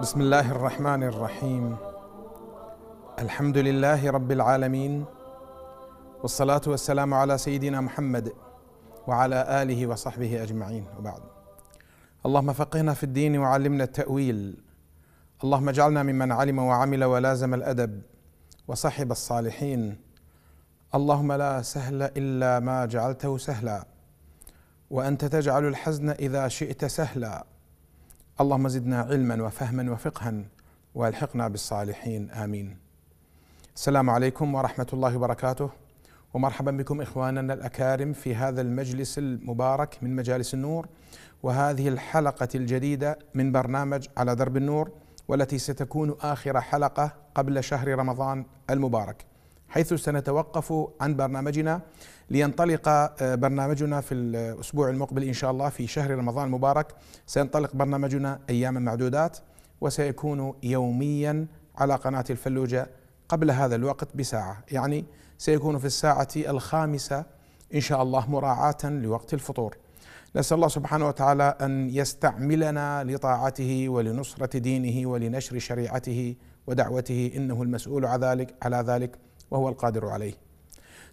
بسم الله الرحمن الرحيم الحمد لله رب العالمين والصلاة والسلام على سيدنا محمد وعلى آله وصحبه أجمعين وبعد اللهم فقهنا في الدين وعلمنا التأويل اللهم اجعلنا ممن علم وعمل ولازم الأدب وصحب الصالحين اللهم لا سهل إلا ما جعلته سهلا وأنت تجعل الحزن إذا شئت سهلا اللهم زدنا علما وفهما وفقها والحقنا بالصالحين امين. السلام عليكم ورحمه الله وبركاته ومرحبا بكم اخواننا الاكارم في هذا المجلس المبارك من مجالس النور وهذه الحلقه الجديده من برنامج على درب النور والتي ستكون اخر حلقه قبل شهر رمضان المبارك. حيث سنتوقف عن برنامجنا لينطلق آه، برنامجنا في الأسبوع المقبل إن شاء الله في شهر رمضان المبارك سينطلق برنامجنا أيام معدودات وسيكون يوميا على قناة الفلوجة قبل هذا الوقت بساعة يعني سيكون في الساعة الخامسة إن شاء الله مراعاة لوقت الفطور نسأل الله سبحانه وتعالى أن يستعملنا لطاعته ولنصرة دينه ولنشر شريعته ودعوته إنه المسؤول على ذلك على ذلك وهو القادر عليه.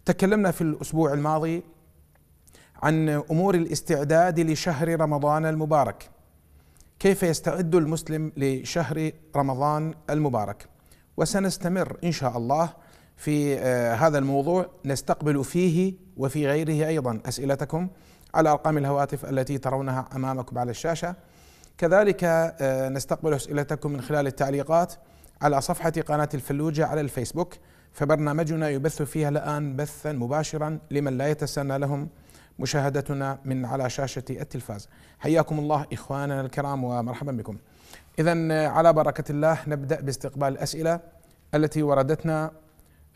تكلمنا في الاسبوع الماضي عن امور الاستعداد لشهر رمضان المبارك. كيف يستعد المسلم لشهر رمضان المبارك؟ وسنستمر ان شاء الله في آه، هذا الموضوع نستقبل فيه وفي غيره ايضا اسئلتكم على ارقام الهواتف التي ترونها امامكم على الشاشه. كذلك آه، نستقبل اسئلتكم من خلال التعليقات على صفحه قناه الفلوجه على الفيسبوك. فبرنامجنا يبث فيها الآن بثا مباشرا لمن لا يتسنى لهم مشاهدتنا من على شاشة التلفاز حياكم الله إخواننا الكرام ومرحبا بكم إذا على بركة الله نبدأ باستقبال الأسئلة التي وردتنا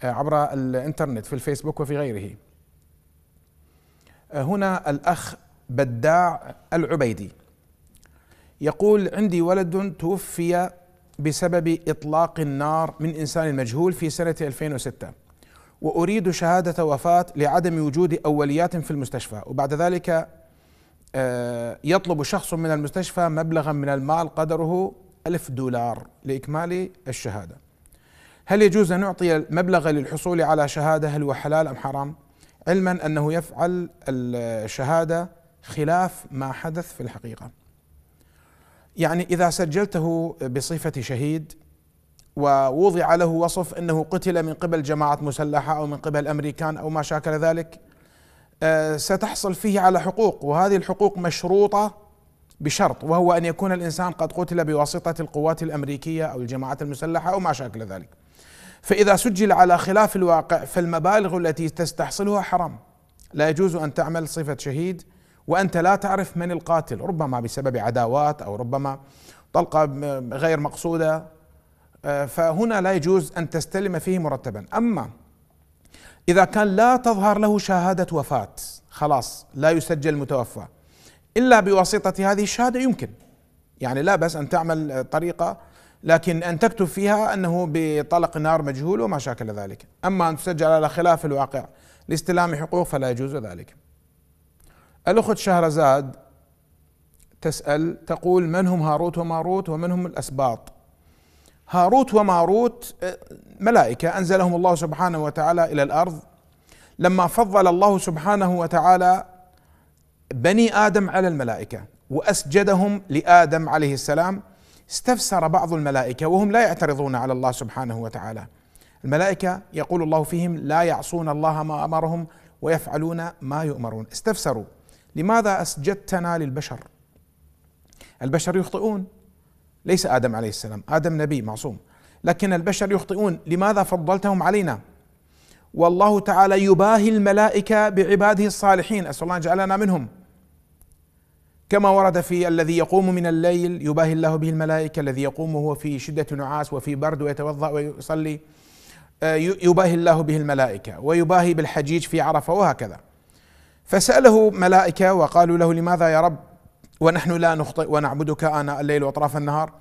آه، عبر الإنترنت في الفيسبوك وفي غيره آه، هنا الأخ بداع العبيدي يقول عندي ولد توفي بسبب إطلاق النار من إنسان مجهول في سنة 2006 وأريد شهادة وفاة لعدم وجود أوليات في المستشفى وبعد ذلك آه، يطلب شخص من المستشفى مبلغا من المال قدره ألف دولار لإكمال الشهادة هل يجوز أن نعطي المبلغ للحصول على شهادة هل هو حلال أم حرام علما أنه يفعل الشهادة خلاف ما حدث في الحقيقة يعني إذا سجلته بصفة شهيد ووضع له وصف أنه قتل من قبل جماعة مسلحة أو من قبل أمريكان أو ما شاكل ذلك آه، ستحصل فيه على حقوق وهذه الحقوق مشروطة بشرط وهو أن يكون الإنسان قد قتل بواسطة القوات الأمريكية أو الجماعات المسلحة أو ما شاكل ذلك فإذا سجل على خلاف الواقع فالمبالغ التي تستحصلها حرام لا يجوز أن تعمل صفة شهيد وانت لا تعرف من القاتل ربما بسبب عداوات او ربما طلقه غير مقصوده آه، فهنا لا يجوز ان تستلم فيه مرتبا اما اذا كان لا تظهر له شهاده وفاه خلاص لا يسجل متوفى الا بواسطه هذه الشهاده يمكن يعني لا بس ان تعمل طريقه لكن ان تكتب فيها انه بطلق نار مجهول وما شاكل ذلك اما ان تسجل على خلاف الواقع لاستلام حقوق فلا يجوز ذلك الأخت شهرزاد تسأل تقول من هم هاروت وماروت ومن هم الأسباط هاروت وماروت آه، ملائكة أنزلهم الله سبحانه وتعالى إلى الأرض لما فضل الله سبحانه وتعالى بني آدم على الملائكة وأسجدهم لآدم عليه السلام استفسر بعض الملائكة وهم لا يعترضون على الله سبحانه وتعالى الملائكة يقول الله فيهم لا يعصون الله ما أمرهم ويفعلون ما يؤمرون استفسروا لماذا اسجدتنا للبشر؟ البشر يخطئون ليس ادم عليه السلام، ادم نبي معصوم، لكن البشر يخطئون، لماذا فضلتهم علينا؟ والله تعالى يباهي الملائكه بعباده الصالحين، اسال الله ان يجعلنا منهم. كما ورد في الذي يقوم من الليل يباهي الله به الملائكه، الذي يقوم وهو في شده نعاس وفي برد ويتوضا ويصلي آه، يباهي الله به الملائكه، ويباهي بالحجيج في عرفه وهكذا. فسأله ملائكة وقالوا له لماذا يا رب ونحن لا نخطئ ونعبدك آناء الليل وأطراف النهار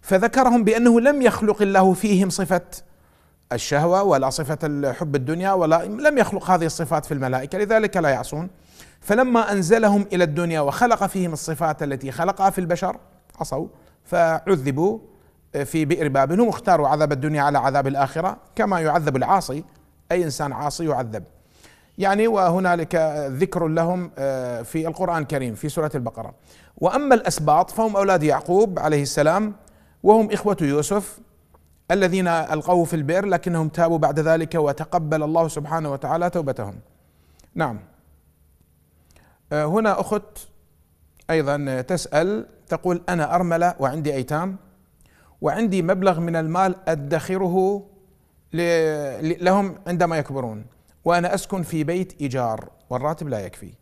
فذكرهم بأنه لم يخلق الله فيهم صفة الشهوة ولا صفة الحب الدنيا ولا لم يخلق هذه الصفات في الملائكة لذلك لا يعصون فلما أنزلهم إلى الدنيا وخلق فيهم الصفات التي خلقها في البشر عصوا فعذبوا آه، في بئر بابل هم اختاروا عذاب الدنيا على عذاب الآخرة كما يعذب العاصي أي إنسان عاصي يعذب يعني وهنالك ذكر لهم آه، في القرآن الكريم في سورة البقرة وأما الأسباط فهم أولاد يعقوب عليه السلام وهم إخوة يوسف الذين ألقوه في البئر لكنهم تابوا بعد ذلك وتقبل الله سبحانه وتعالى توبتهم نعم آه، هنا أخت أيضا تسأل تقول أنا أرملة وعندي أيتام وعندي مبلغ من المال أدخره لهم عندما يكبرون وأنا أسكن في بيت إيجار والراتب لا يكفي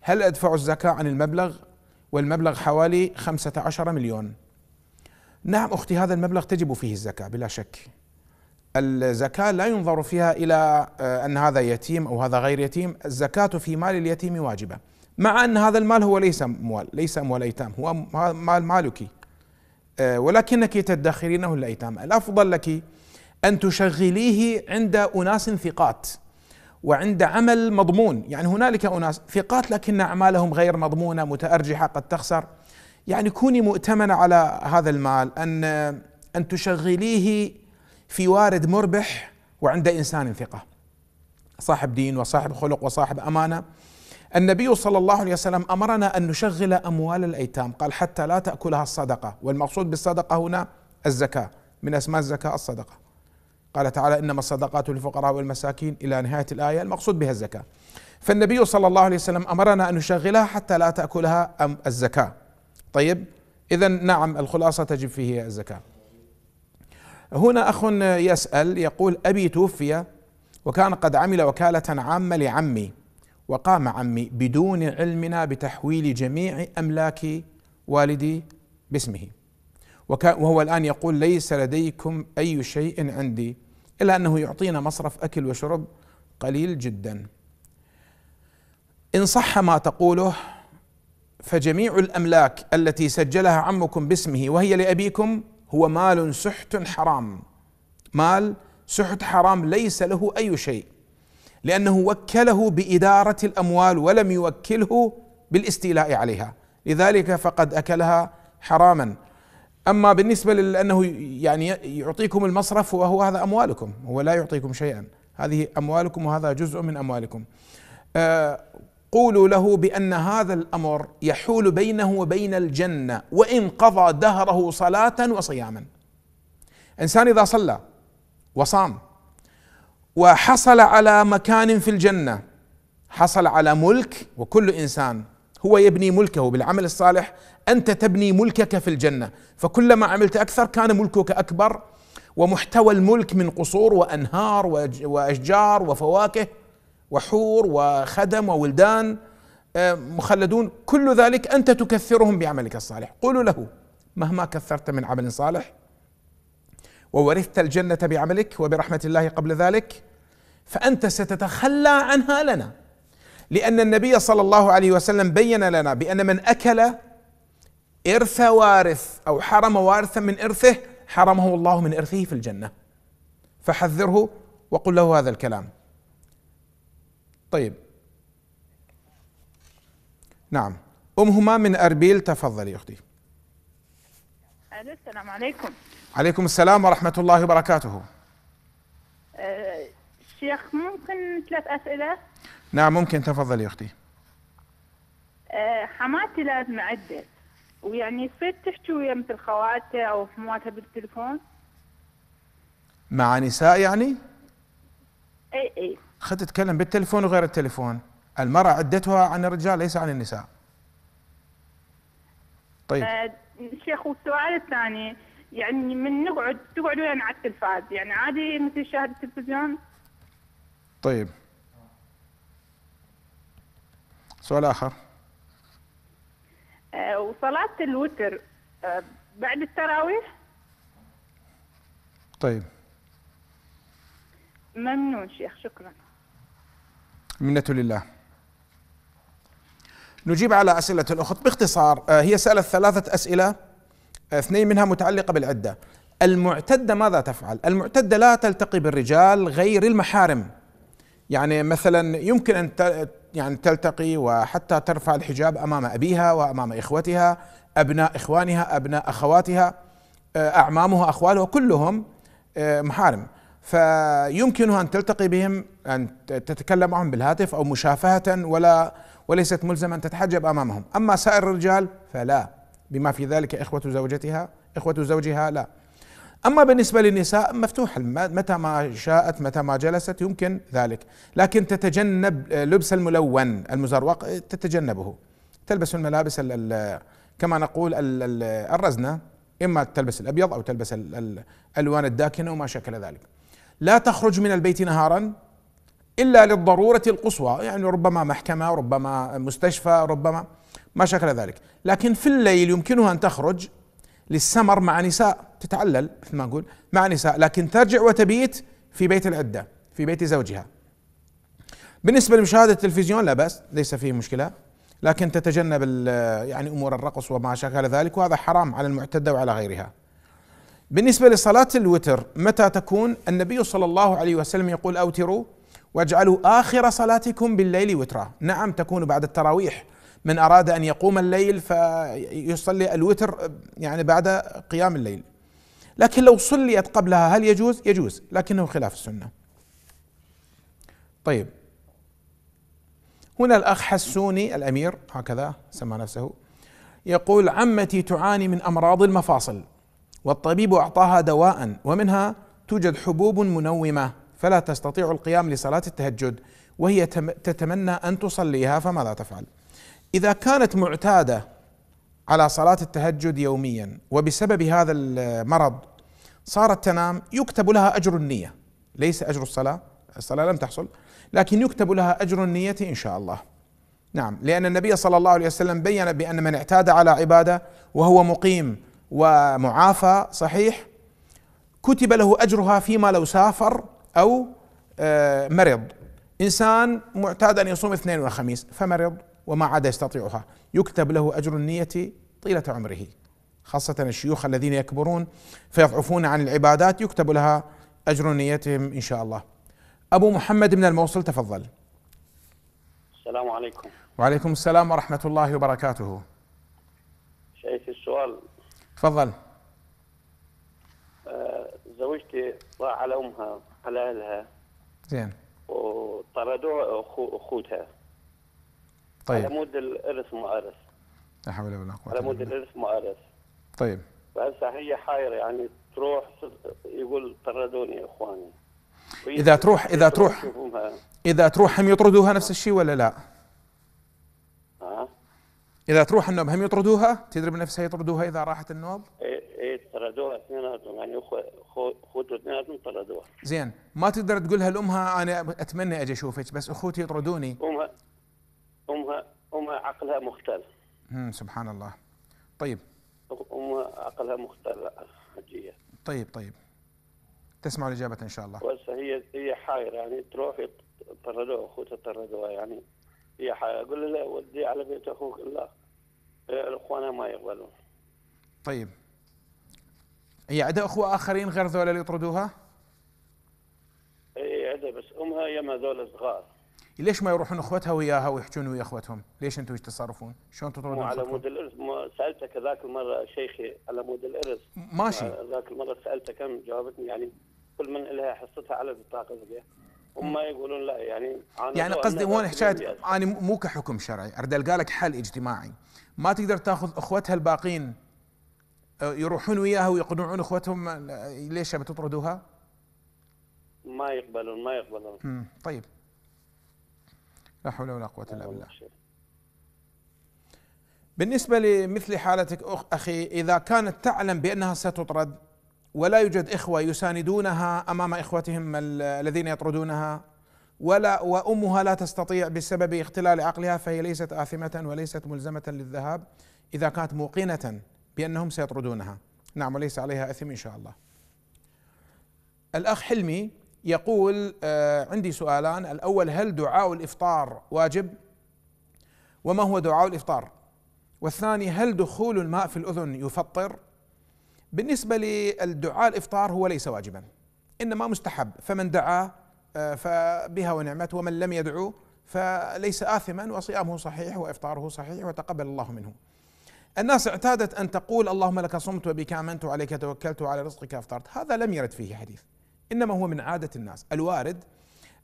هل أدفع الزكاة عن المبلغ والمبلغ حوالي خمسة عشر مليون نعم أختي هذا المبلغ تجب فيه الزكاة بلا شك الزكاة لا ينظر فيها إلى آه، أن هذا يتيم أو هذا غير يتيم الزكاة في مال اليتيم واجبة مع أن هذا المال هو ليس أموال ليس أموال أيتام هو مال مالك آه، ولكنك تدخرينه الأيتام الأفضل لك أن تشغليه عند أناس ثقات وعند عمل مضمون يعني هنالك أناس ثقات لكن أعمالهم غير مضمونة متأرجحة قد تخسر يعني كوني مؤتمنة على هذا المال أن أن تشغليه في وارد مربح وعند إنسان ثقة صاحب دين وصاحب خلق وصاحب أمانة النبي صلى الله عليه وسلم أمرنا أن نشغل أموال الأيتام قال حتى لا تأكلها الصدقة والمقصود بالصدقة هنا الزكاة من أسماء الزكاة الصدقة قال تعالى إنما الصدقات للفقراء والمساكين إلى نهاية الآية المقصود بها الزكاة فالنبي صلى الله عليه وسلم أمرنا أن نشغلها حتى لا تأكلها الزكاة طيب إذا نعم الخلاصة تجب فيه الزكاة هنا أخ يسأل يقول أبي توفي وكان قد عمل وكالة عامة لعمي وقام عمي بدون علمنا بتحويل جميع أملاك والدي باسمه وهو الآن يقول ليس لديكم أي شيء عندي إلا أنه يعطينا مصرف أكل وشرب قليل جدا إن صح ما تقوله فجميع الأملاك التي سجلها عمكم باسمه وهي لأبيكم هو مال سحت حرام مال سحت حرام ليس له أي شيء لأنه وكله بإدارة الأموال ولم يوكله بالاستيلاء عليها لذلك فقد أكلها حراما أما بالنسبة لأنه يعني يعطيكم المصرف وهو هذا أموالكم هو لا يعطيكم شيئا هذه أموالكم وهذا جزء من أموالكم آه قولوا له بأن هذا الأمر يحول بينه وبين الجنة وإن قضى دهره صلاة وصياما إنسان إذا صلى وصام وحصل على مكان في الجنة حصل على ملك وكل إنسان هو يبني ملكه بالعمل الصالح انت تبني ملكك في الجنه فكلما عملت اكثر كان ملكك اكبر ومحتوى الملك من قصور وانهار واشجار وفواكه وحور وخدم وولدان آه، مخلدون كل ذلك انت تكثرهم بعملك الصالح قولوا له مهما كثرت من عمل صالح وورثت الجنه بعملك وبرحمه الله قبل ذلك فانت ستتخلى عنها لنا لأن النبي صلى الله عليه وسلم بين لنا بأن من أكل إرث وارث أو حرم وارثا من إرثه حرمه الله من إرثه في الجنة فحذره وقل له هذا الكلام طيب نعم أمهما من أربيل تفضلي أختي السلام عليكم عليكم السلام ورحمة الله وبركاته أه شيخ ممكن ثلاث أسئلة نعم ممكن تفضلي يا اختي آه، حماتي لازم عدت ويعني صرت تحكي ويا مثل خواتها او حماتها بالتليفون مع نساء يعني؟ اي اي خد تتكلم بالتليفون وغير التليفون المرأة عدتها عن الرجال ليس عن النساء طيب أه شيخ والسؤال الثاني يعني من نقعد تقعد ويانا على التلفاز يعني عادي مثل شاهد التلفزيون طيب سؤال آخر آه، وصلاة الوتر آه، بعد التراويح طيب ممنون شيخ شكرا منة لله نجيب على أسئلة الأخت باختصار آه، هي سألت ثلاثة أسئلة اثنين منها متعلقة بالعدة المعتدة ماذا تفعل؟ المعتدة لا تلتقي بالرجال غير المحارم يعني مثلا يمكن أن يعني تلتقي وحتى ترفع الحجاب امام ابيها وامام اخوتها ابناء اخوانها ابناء اخواتها آه، اعمامها اخوالها كلهم آه، محارم فيمكنها ان تلتقي بهم ان تتكلم معهم بالهاتف او مشافهه ولا وليست ملزمه ان تتحجب امامهم، اما سائر الرجال فلا بما في ذلك اخوه زوجتها اخوه زوجها لا. أما بالنسبة للنساء مفتوح متى ما شاءت متى ما جلست يمكن ذلك لكن تتجنب آه، لبس الملون المزروق آه، تتجنبه تلبس الملابس كما نقول الرزنة إما تلبس الأبيض أو تلبس الألوان الداكنة وما شكل ذلك لا تخرج من البيت نهارا إلا للضرورة القصوى يعني ربما محكمة ربما مستشفى ربما ما شكل ذلك لكن في الليل يمكنها أن تخرج للسمر مع نساء تتعلل مثل ما نقول مع نساء لكن ترجع وتبيت في بيت العدة في بيت زوجها بالنسبة لمشاهدة التلفزيون لا بأس ليس فيه مشكلة لكن تتجنب يعني أمور الرقص وما شابه ذلك وهذا حرام على المعتدة وعلى غيرها بالنسبة لصلاة الوتر متى تكون النبي صلى الله عليه وسلم يقول أوتروا واجعلوا آخر صلاتكم بالليل وترا نعم تكون بعد التراويح من أراد أن يقوم الليل فيصلي الوتر يعني بعد قيام الليل لكن لو صليت قبلها هل يجوز؟ يجوز لكنه خلاف السنة طيب هنا الأخ حسوني الأمير هكذا سمى نفسه يقول عمتي تعاني من أمراض المفاصل والطبيب أعطاها دواء ومنها توجد حبوب منومة فلا تستطيع القيام لصلاة التهجد وهي تتمنى أن تصليها فماذا تفعل؟ إذا كانت معتادة على صلاة التهجد يوميا وبسبب هذا المرض صارت تنام يكتب لها أجر النية ليس أجر الصلاة الصلاة لم تحصل لكن يكتب لها أجر النية إن شاء الله نعم لأن النبي صلى الله عليه وسلم بين بأن من اعتاد على عبادة وهو مقيم ومعافى صحيح كتب له أجرها فيما لو سافر أو آه، مرض إنسان معتاد أن يصوم اثنين وخميس فمرض وما عاد يستطيعها يكتب له أجر النية طيلة عمره خاصة الشيوخ الذين يكبرون فيضعفون عن العبادات يكتب لها أجر نيتهم إن شاء الله أبو محمد من الموصل تفضل السلام عليكم وعليكم السلام ورحمة الله وبركاته شايف السؤال تفضل آه، زوجتي ضاع على أمها على أهلها زين وطردوا أخوتها طيب على مود الإرث مؤرث لا حول ولا قوة على مود الإرث مؤرث طيب فهسه هي حايره يعني تروح يقول طردوني يا اخواني اذا تروح اذا تروح اذا تروح هم يطردوها نفس الشيء ولا لا؟ ها؟ اذا تروح النوب هم يطردوها؟ تدري بنفسها يطردوها اذا راحت النوب؟ إيه،, ايه طردوها اثنيناتهم يعني اخوته اثنيناتهم طردوها زين ما تقدر تقولها لامها انا اتمنى اجي اشوفك بس اخوتي يطردوني امها امها امها عقلها مختل امم سبحان الله طيب أم عقلها مختل حجية طيب طيب تسمعوا الإجابة إن شاء الله بس هي هي حايرة يعني تروح طردوها أخوته طردوها يعني هي حايرة أقول له لا ودي على بيت أخوك لا إخوانها ما يقبلون طيب هي عندها أخوة آخرين غير ذولا اللي يطردوها؟ إي عندها بس أمها يما ذولا صغار ليش ما يروحون اخوتها وياها ويحجون ويا اخوتهم؟ ليش انتم ايش تتصرفون؟ شلون تطردون على مود الارث ما سالتك ذاك المره شيخي على مود الارث ماشي آه، ذاك المره سالتك كم جاوبتني يعني كل من لها حصتها على البطاقه هم يقولون لا يعني يعني قصدي هون حكايه انا مو كحكم شرعي اريد القى لك حل اجتماعي ما تقدر تاخذ اخوتها الباقين آه، يروحون وياها ويقنعون اخوتهم آه، ليش بتطردوها؟ ما يقبلون ما يقبلون طيب لا حول ولا قوة إلا بالله بالنسبة لمثل حالتك أخ أخي إذا كانت تعلم بأنها ستطرد ولا يوجد إخوة يساندونها أمام إخوتهم الذين يطردونها ولا وأمها لا تستطيع بسبب اختلال عقلها فهي ليست آثمة وليست ملزمة للذهاب إذا كانت موقنة بأنهم سيطردونها نعم وليس عليها إثم إن شاء الله الأخ حلمي يقول آه، عندي سؤالان الاول هل دعاء الافطار واجب؟ وما هو دعاء الافطار؟ والثاني هل دخول الماء في الاذن يفطر؟ بالنسبه للدعاء الافطار هو ليس واجبا انما مستحب فمن دعا آه، فبها ونعمت ومن لم يدعو فليس آثما وصيامه صحيح وإفطاره صحيح وتقبل الله منه الناس اعتادت أن تقول اللهم لك صمت وبك آمنت وعليك توكلت وعلى رزقك أفطرت هذا لم يرد فيه حديث انما هو من عاده الناس الوارد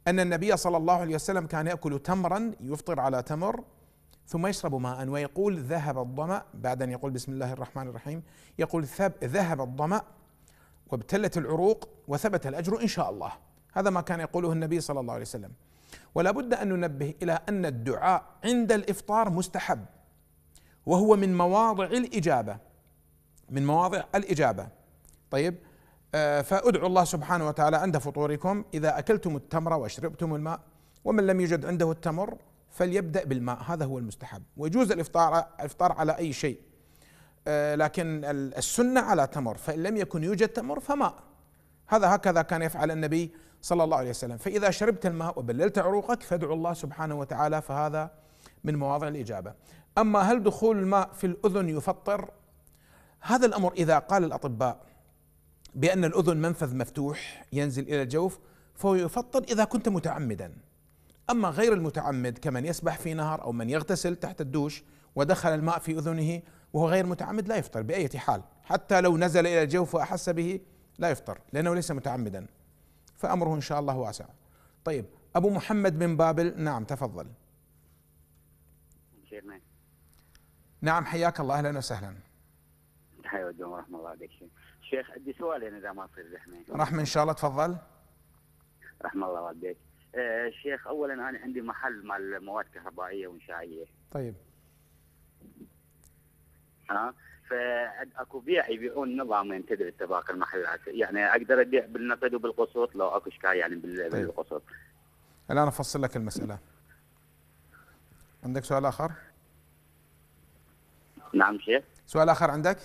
ان النبي صلى الله عليه وسلم كان ياكل تمرا يفطر على تمر ثم يشرب ماء ويقول ذهب الظمأ بعد ان يقول بسم الله الرحمن الرحيم يقول ذهب الظمأ وابتلت العروق وثبت الاجر ان شاء الله هذا ما كان يقوله النبي صلى الله عليه وسلم ولا بد ان ننبه الى ان الدعاء عند الافطار مستحب وهو من مواضع الاجابه من مواضع الاجابه طيب فادعوا الله سبحانه وتعالى عند فطوركم إذا أكلتم التمر وشربتم الماء ومن لم يوجد عنده التمر فليبدأ بالماء هذا هو المستحب ويجوز الإفطار الإفطار على أي شيء آه، لكن السنة على تمر فإن لم يكن يوجد تمر فماء هذا هكذا كان يفعل النبي صلى الله عليه وسلم فإذا شربت الماء وبللت عروقك فادعوا الله سبحانه وتعالى فهذا من مواضع الإجابة أما هل دخول الماء في الأذن يفطر هذا الأمر إذا قال الأطباء بأن الأذن منفذ مفتوح ينزل إلى الجوف فهو يفطر إذا كنت متعمدا أما غير المتعمد كمن يسبح في نهر أو من يغتسل تحت الدوش ودخل الماء في أذنه وهو غير متعمد لا يفطر بأية حال حتى لو نزل إلى الجوف وأحس به لا يفطر لأنه ليس متعمدا فأمره إن شاء الله واسع طيب أبو محمد من بابل نعم تفضل نعم حياك الله أهلا وسهلا الله ورحمة الله عليك شيخ عندي سؤالين يعني اذا ما تصير زحمه رحمه ان شاء الله تفضل رحم الله والديك آه شيخ اولا انا عندي محل مال مواد كهربائيه وانشائيه طيب ها فاكو بيع يبيعون نظامين يعني تدري اتفاق المحلات يعني اقدر ابيع بالنقد وبالقسط لو اكو اشكال يعني بالقسط طيب. الان افصل لك المساله عندك سؤال اخر؟ نعم شيخ سؤال اخر عندك؟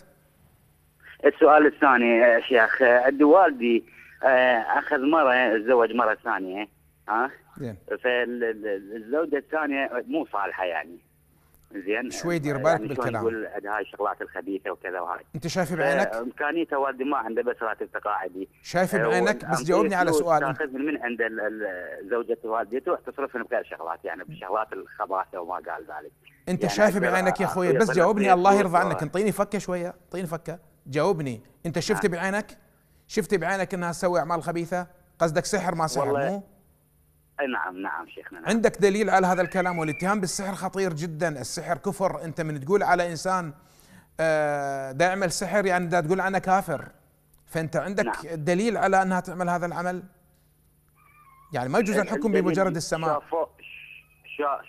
السؤال الثاني يا شيخ عندي والدي آه، اخذ مره تزوج مره ثانيه ها زين فالزوجه الثانيه مو صالحه يعني زين شوي دير يعني بالك يعني بالكلام يقول هاي الشغلات الخبيثه وكذا وهاي انت شايفه بعينك؟ آه، امكانيته والدي ما عنده بس راتب تقاعدي شايفه آه، بعينك بس جاوبني على سؤال تاخذ من عند زوجة والدي تروح تصرفهم بغير شغلات يعني بالشغلات الخباثه وما قال ذلك انت يعني شايفه بعينك يا اخوي بس جاوبني الله يرضى عنك انطيني فكه شويه انطيني فكه جاوبني انت شفت نعم. بعينك شفت بعينك انها تسوي اعمال خبيثه قصدك سحر ما سحر والله مو نعم نعم شيخنا نعم. عندك دليل على هذا الكلام والاتهام بالسحر خطير جدا السحر كفر انت من تقول على انسان آه، دا يعمل سحر يعني دا تقول عنه كافر فانت عندك نعم. دليل على انها تعمل هذا العمل يعني ما يجوز الحكم بمجرد السماع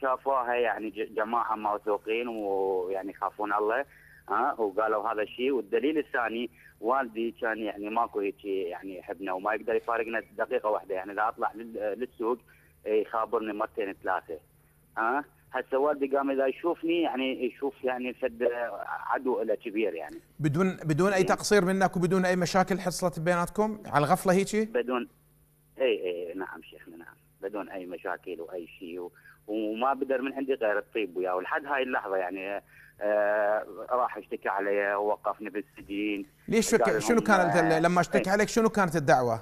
شافوها يعني جماعه موثوقين ويعني يخافون الله ها وقالوا هذا الشيء والدليل الثاني والدي كان يعني ماكو هيك يعني يحبنا وما يقدر يفارقنا دقيقه واحده يعني اذا اطلع للسوق إيه، يخابرني مرتين ثلاثه ها هسه والدي قام اذا يشوفني يعني يشوف يعني فد عدو له كبير يعني بدون بدون اي تقصير منك وبدون اي مشاكل حصلت بيناتكم على الغفله هيك بدون اي اي نعم شيخنا نعم بدون اي مشاكل واي شيء وما بدر من عندي غير الطيب وياه ولحد هاي اللحظه يعني آه راح اشتكى علي ووقفني بالسجين ليش فك... شنو كانت آه، لما اشتكى إيه. عليك شنو كانت الدعوه؟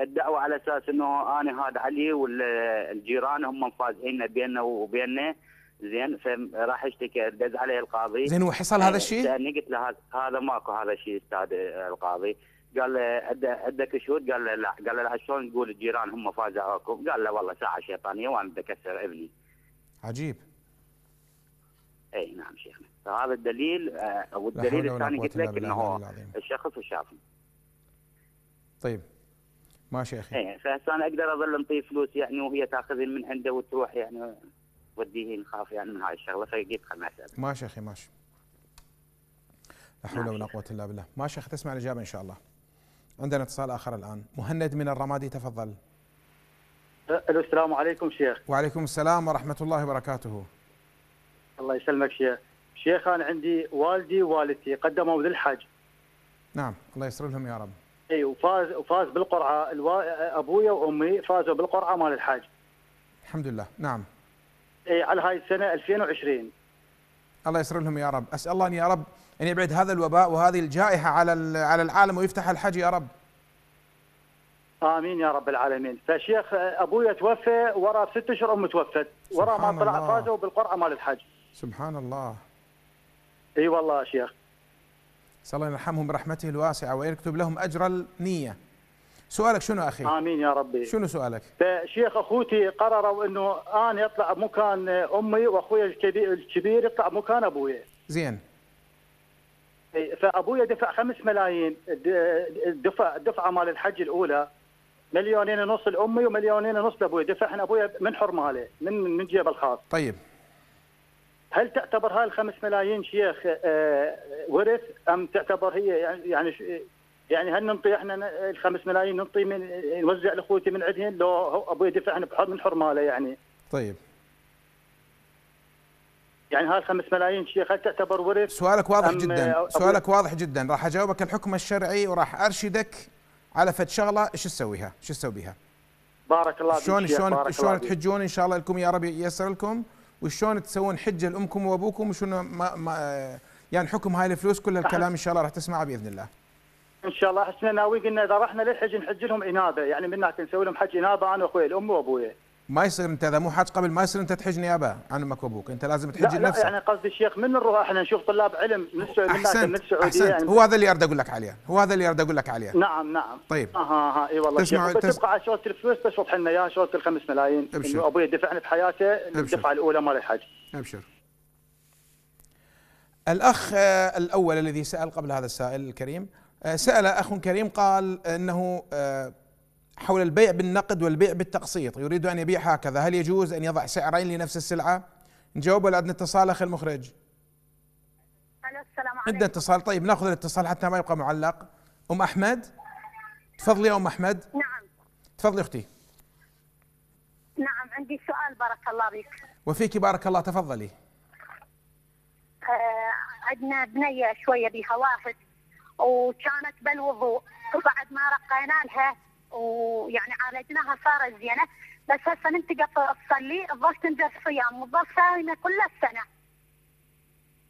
الدعوه على اساس انه انا هذا علي والجيران هم فازعين بيننا وبيننا زين فراح اشتكي دز علي القاضي زين وحصل هذا آه، الشيء؟ قلت له هذا ماكو هذا الشيء استاذ القاضي قال له عندك ادى قال له لا قال له شلون تقول الجيران هم فازعوكم قال له والله ساعه شيطانيه وانا بكسر ابني عجيب اي نعم شيخنا فهذا الدليل آه والدليل الثاني قلت لك انه هو الشخص وشافني. طيب ماشي يا اخي ايه فهسه انا اقدر اظل انطيه فلوس يعني وهي تاخذ من عنده وتروح يعني وديه نخاف يعني من هاي الشغله فقلت خلنا اسال ماشي يا اخي ماشي لا حول نعم ولا قوه الا بالله ماشي اخي تسمع الاجابه ان شاء الله عندنا اتصال آخر الآن مهند من الرمادي تفضل أه، السلام عليكم شيخ وعليكم السلام ورحمة الله وبركاته الله يسلمك شيخ شيخ أنا عندي والدي ووالدتي قدموا للحج نعم الله يسر لهم يا رب اي وفاز وفاز بالقرعه الوا... ابويا وامي فازوا بالقرعه مال الحج الحمد لله نعم اي على هاي السنه 2020 الله يسر لهم يا رب اسال الله ان يا رب ان يبعد هذا الوباء وهذه الجائحه على على العالم ويفتح الحج يا رب امين يا رب العالمين فشيخ ابويا توفى ورا ست اشهر امه توفت ورا ما طلع فازوا بالقرعه مال الحج سبحان الله اي والله يا شيخ صلى الله يرحمهم برحمته الواسعه ويكتب لهم اجر النيه سؤالك شنو اخي؟ امين يا ربي شنو سؤالك؟ شيخ اخوتي قرروا انه انا اطلع بمكان امي واخوي الكبير يطلع بمكان ابوي زين فابويا دفع 5 ملايين دفع الدفعه مال الحج الاولى مليونين ونص لامي ومليونين ونص لابوي دفع احنا ابويا من حر ماله من من جيبه الخاص طيب هل تعتبر هاي الخمس ملايين شيخ آه، ورث ام تعتبر هي يعني يعني, يعني هل ننطي احنا الخمس ملايين ننطي من نوزع لاخوتي من عندهم لو ابوي دفع احنا من ماله يعني طيب يعني هاي 5 ملايين شيخ هل تعتبر ورث سؤالك واضح جدا سؤالك واضح جدا راح اجاوبك الحكم الشرعي وراح ارشدك على فد شغله ايش تسويها شو تسوي بها بارك الله فيك شلون شلون شلون تحجون ان شاء الله لكم يا رب ييسر لكم وشلون تسوون حجه لامكم وابوكم وشنو ما, ما يعني حكم هاي الفلوس كل الكلام ان شاء الله راح تسمعه باذن الله ان شاء الله احنا ناويين قلنا اذا رحنا للحج نحج لهم انابه يعني من هناك نسوي لهم حج انابه انا واخوي الام وابويا ما يصير انت اذا مو حاج قبل ما يصير انت تحج نيابه عن امك وابوك انت لازم تحج لا نفسك لا يعني قصدي الشيخ من نروح احنا نشوف طلاب علم من السعوديه احسنت, من السعودية يعني. أحسنت يعني هو هذا اللي اريد اقول لك عليه هو هذا اللي اريد اقول لك عليه نعم نعم طيب اها اها آه. اي والله تسمع تس... تبقى على شوط الفلوس بس وضح لنا اياها شوط الخمس ملايين انه ابوي دفعني بحياته الدفعه الاولى مال الحج ابشر الاخ آه، الاول الذي سال قبل هذا السائل الكريم آه، سال اخ كريم قال انه حول البيع بالنقد والبيع بالتقسيط يريد أن يبيع هكذا هل يجوز أن يضع سعرين لنفس السلعة نجاوب ولا عندنا اتصال أخي المخرج السلام عليكم عندنا اتصال طيب ناخذ الاتصال حتى ما يبقى معلق أم أحمد تفضلي يا أم أحمد نعم تفضلي أختي نعم عندي سؤال بارك الله بك وفيك بارك الله تفضلي آه عندنا بنية شوية بها واحد وكانت بالوضوء وبعد ما رقينا لها ويعني عالجناها صارت زينه بس هسه ننتقى تصلي تظل تنزل صيام وتظل صايمه كل السنه.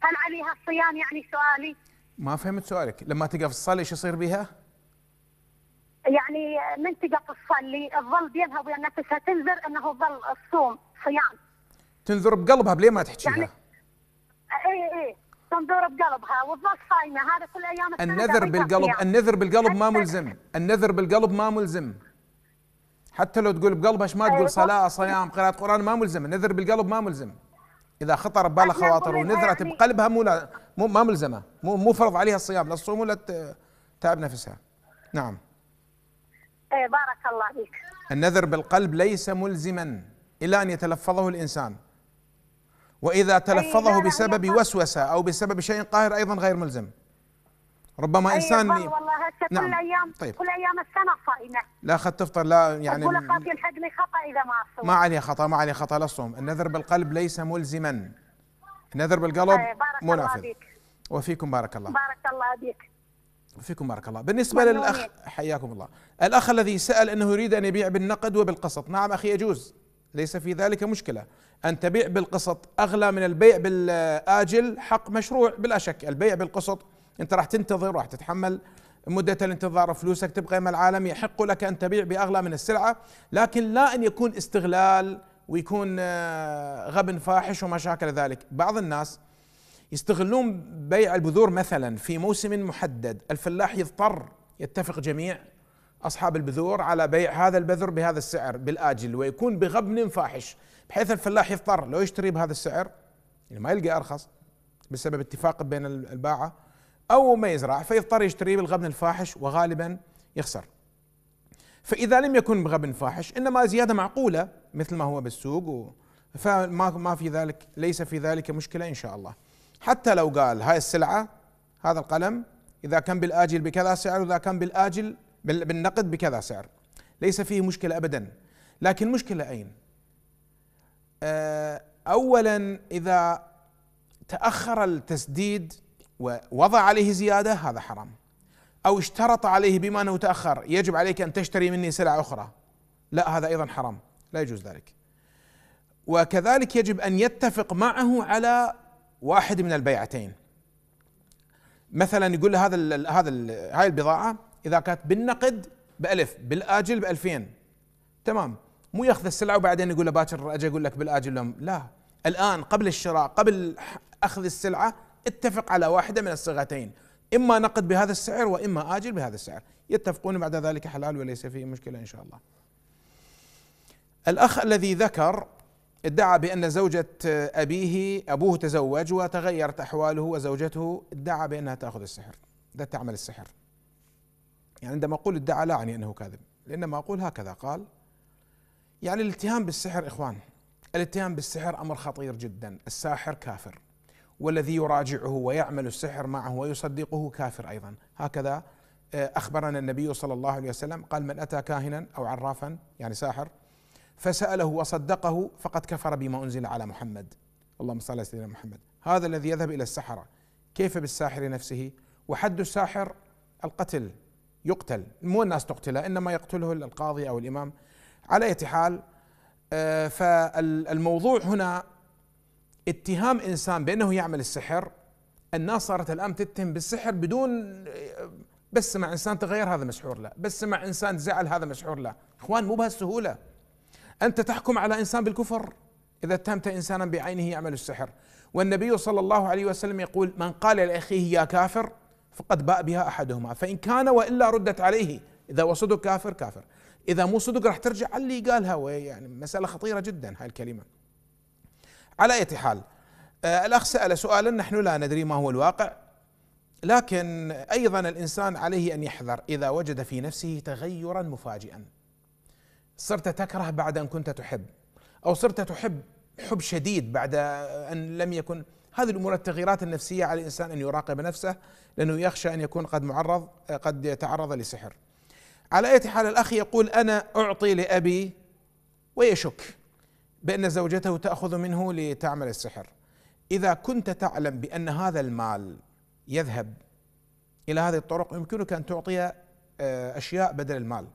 هل عليها الصيام يعني سؤالي؟ ما فهمت سؤالك، لما تقف تصلي ايش يصير بها؟ يعني من تقف تصلي تظل بينها وبين نفسها تنذر انه ظل تصوم صيام. تنذر بقلبها بليه ما تحكيها؟ يعني اي اي الصندوق بقلبها والضغط صايمه هذا كل ايام النذر بالقلب فيها. النذر بالقلب ما ملزم النذر بالقلب ما ملزم حتى لو تقول بقلبها ما تقول أيوة، صلاه صيام قراءه قران ما ملزم النذر بالقلب ما ملزم اذا خطر ببالها خواطر ونذرت يعني. بقلبها مو ما ملزمه مو مو فرض عليها الصيام لا تصوم ولا تعب نفسها نعم ايه بارك الله فيك النذر بالقلب ليس ملزما الا ان يتلفظه الانسان وإذا تلفظه بسبب وسوسة أو بسبب شيء قاهر أيضا غير ملزم ربما أيوة إنسان والله نعم. كل أيام طيب. كل أيام السنة صائمة لا قد تفطر لا يعني كل خاطي الحد لي خطأ إذا ما أصوم ما عليه خطأ ما عليه خطأ لا الصوم النذر بالقلب ليس ملزما النذر بالقلب أيوة بارك منافذ الله وفيكم بارك الله بارك الله بك فيكم بارك الله بالنسبة للأخ حياكم الله الأخ الذي سأل أنه يريد أن يبيع بالنقد وبالقسط نعم أخي يجوز ليس في ذلك مشكلة أن تبيع بالقسط أغلى من البيع بالآجل حق مشروع بلا شك البيع بالقسط أنت راح تنتظر راح تتحمل مدة الانتظار فلوسك تبقى مع العالم يحق لك أن تبيع بأغلى من السلعة لكن لا أن يكون استغلال ويكون آه، غبن فاحش وما شاكل ذلك بعض الناس يستغلون بيع البذور مثلا في موسم محدد الفلاح يضطر يتفق جميع أصحاب البذور على بيع هذا البذر بهذا السعر بالآجل ويكون بغبن فاحش بحيث الفلاح يضطر لو يشتري بهذا السعر يعني ما يلقى أرخص بسبب اتفاق بين الباعة أو ما يزرع فيضطر يشتريه بالغبن الفاحش وغالبا يخسر فإذا لم يكن بغبن فاحش إنما زيادة معقولة مثل ما هو بالسوق فما ما في ذلك ليس في ذلك مشكلة إن شاء الله حتى لو قال هاي السلعة هذا القلم إذا كان بالآجل بكذا سعر وإذا كان بالآجل بالنقد بكذا سعر ليس فيه مشكلة أبدا لكن مشكلة أين آه، أولا إذا تأخر التسديد ووضع عليه زيادة هذا حرام أو اشترط عليه بما أنه تأخر يجب عليك أن تشتري مني سلع أخرى لا هذا أيضا حرام لا يجوز ذلك وكذلك يجب أن يتفق معه على واحد من البيعتين مثلا يقول له هذا هذا ال هاي البضاعه اذا كانت بالنقد بألف بالاجل ب 2000 تمام مو ياخذ السلعه وبعدين يقول له باكر اجي اقول لك بالاجل لا الان قبل الشراء قبل اخذ السلعه اتفق على واحده من الصيغتين اما نقد بهذا السعر واما اجل بهذا السعر يتفقون بعد ذلك حلال وليس فيه مشكله ان شاء الله الاخ الذي ذكر ادعى بان زوجة ابيه ابوه تزوج وتغيرت احواله وزوجته ادعى بانها تاخذ السحر لا تعمل السحر يعني عندما أقول ادعى لا أعني أنه كاذب لإنما أقول هكذا قال يعني الاتهام بالسحر إخوان الاتهام بالسحر أمر خطير جدا الساحر كافر والذي يراجعه ويعمل السحر معه ويصدقه كافر أيضا هكذا آه، أخبرنا النبي صلى الله عليه وسلم قال من أتى كاهنا أو عرافا يعني ساحر فسأله وصدقه فقد كفر بما أنزل على محمد اللهم صل على سيدنا محمد هذا الذي يذهب إلى السحرة كيف بالساحر نفسه وحد الساحر القتل يقتل مو الناس تقتله انما يقتله القاضي او الامام على اية حال آه، فالموضوع هنا اتهام انسان بانه يعمل السحر الناس صارت الان تتهم بالسحر بدون آه، بس سمع انسان تغير هذا مسحور له بس سمع انسان زعل هذا مسحور له اخوان مو بهالسهوله انت تحكم على انسان بالكفر اذا اتهمت انسانا بعينه يعمل السحر والنبي صلى الله عليه وسلم يقول من قال لاخيه يا كافر فقد باء بها احدهما فان كان والا ردت عليه اذا هو صدق كافر كافر اذا مو صدق راح ترجع على اللي قالها يعني مساله خطيره جدا هاي الكلمه على اي حال آه، الاخ سال سؤالا نحن لا ندري ما هو الواقع لكن ايضا الانسان عليه ان يحذر اذا وجد في نفسه تغيرا مفاجئا صرت تكره بعد ان كنت تحب او صرت تحب حب شديد بعد ان لم يكن هذه الامور التغييرات النفسيه على الانسان ان يراقب نفسه لأنه يخشى أن يكون قد معرض قد تعرض لسحر على أي حال الأخ يقول أنا أعطي لأبي ويشك بأن زوجته تأخذ منه لتعمل السحر إذا كنت تعلم بأن هذا المال يذهب إلى هذه الطرق يمكنك أن تعطي آه، أشياء بدل المال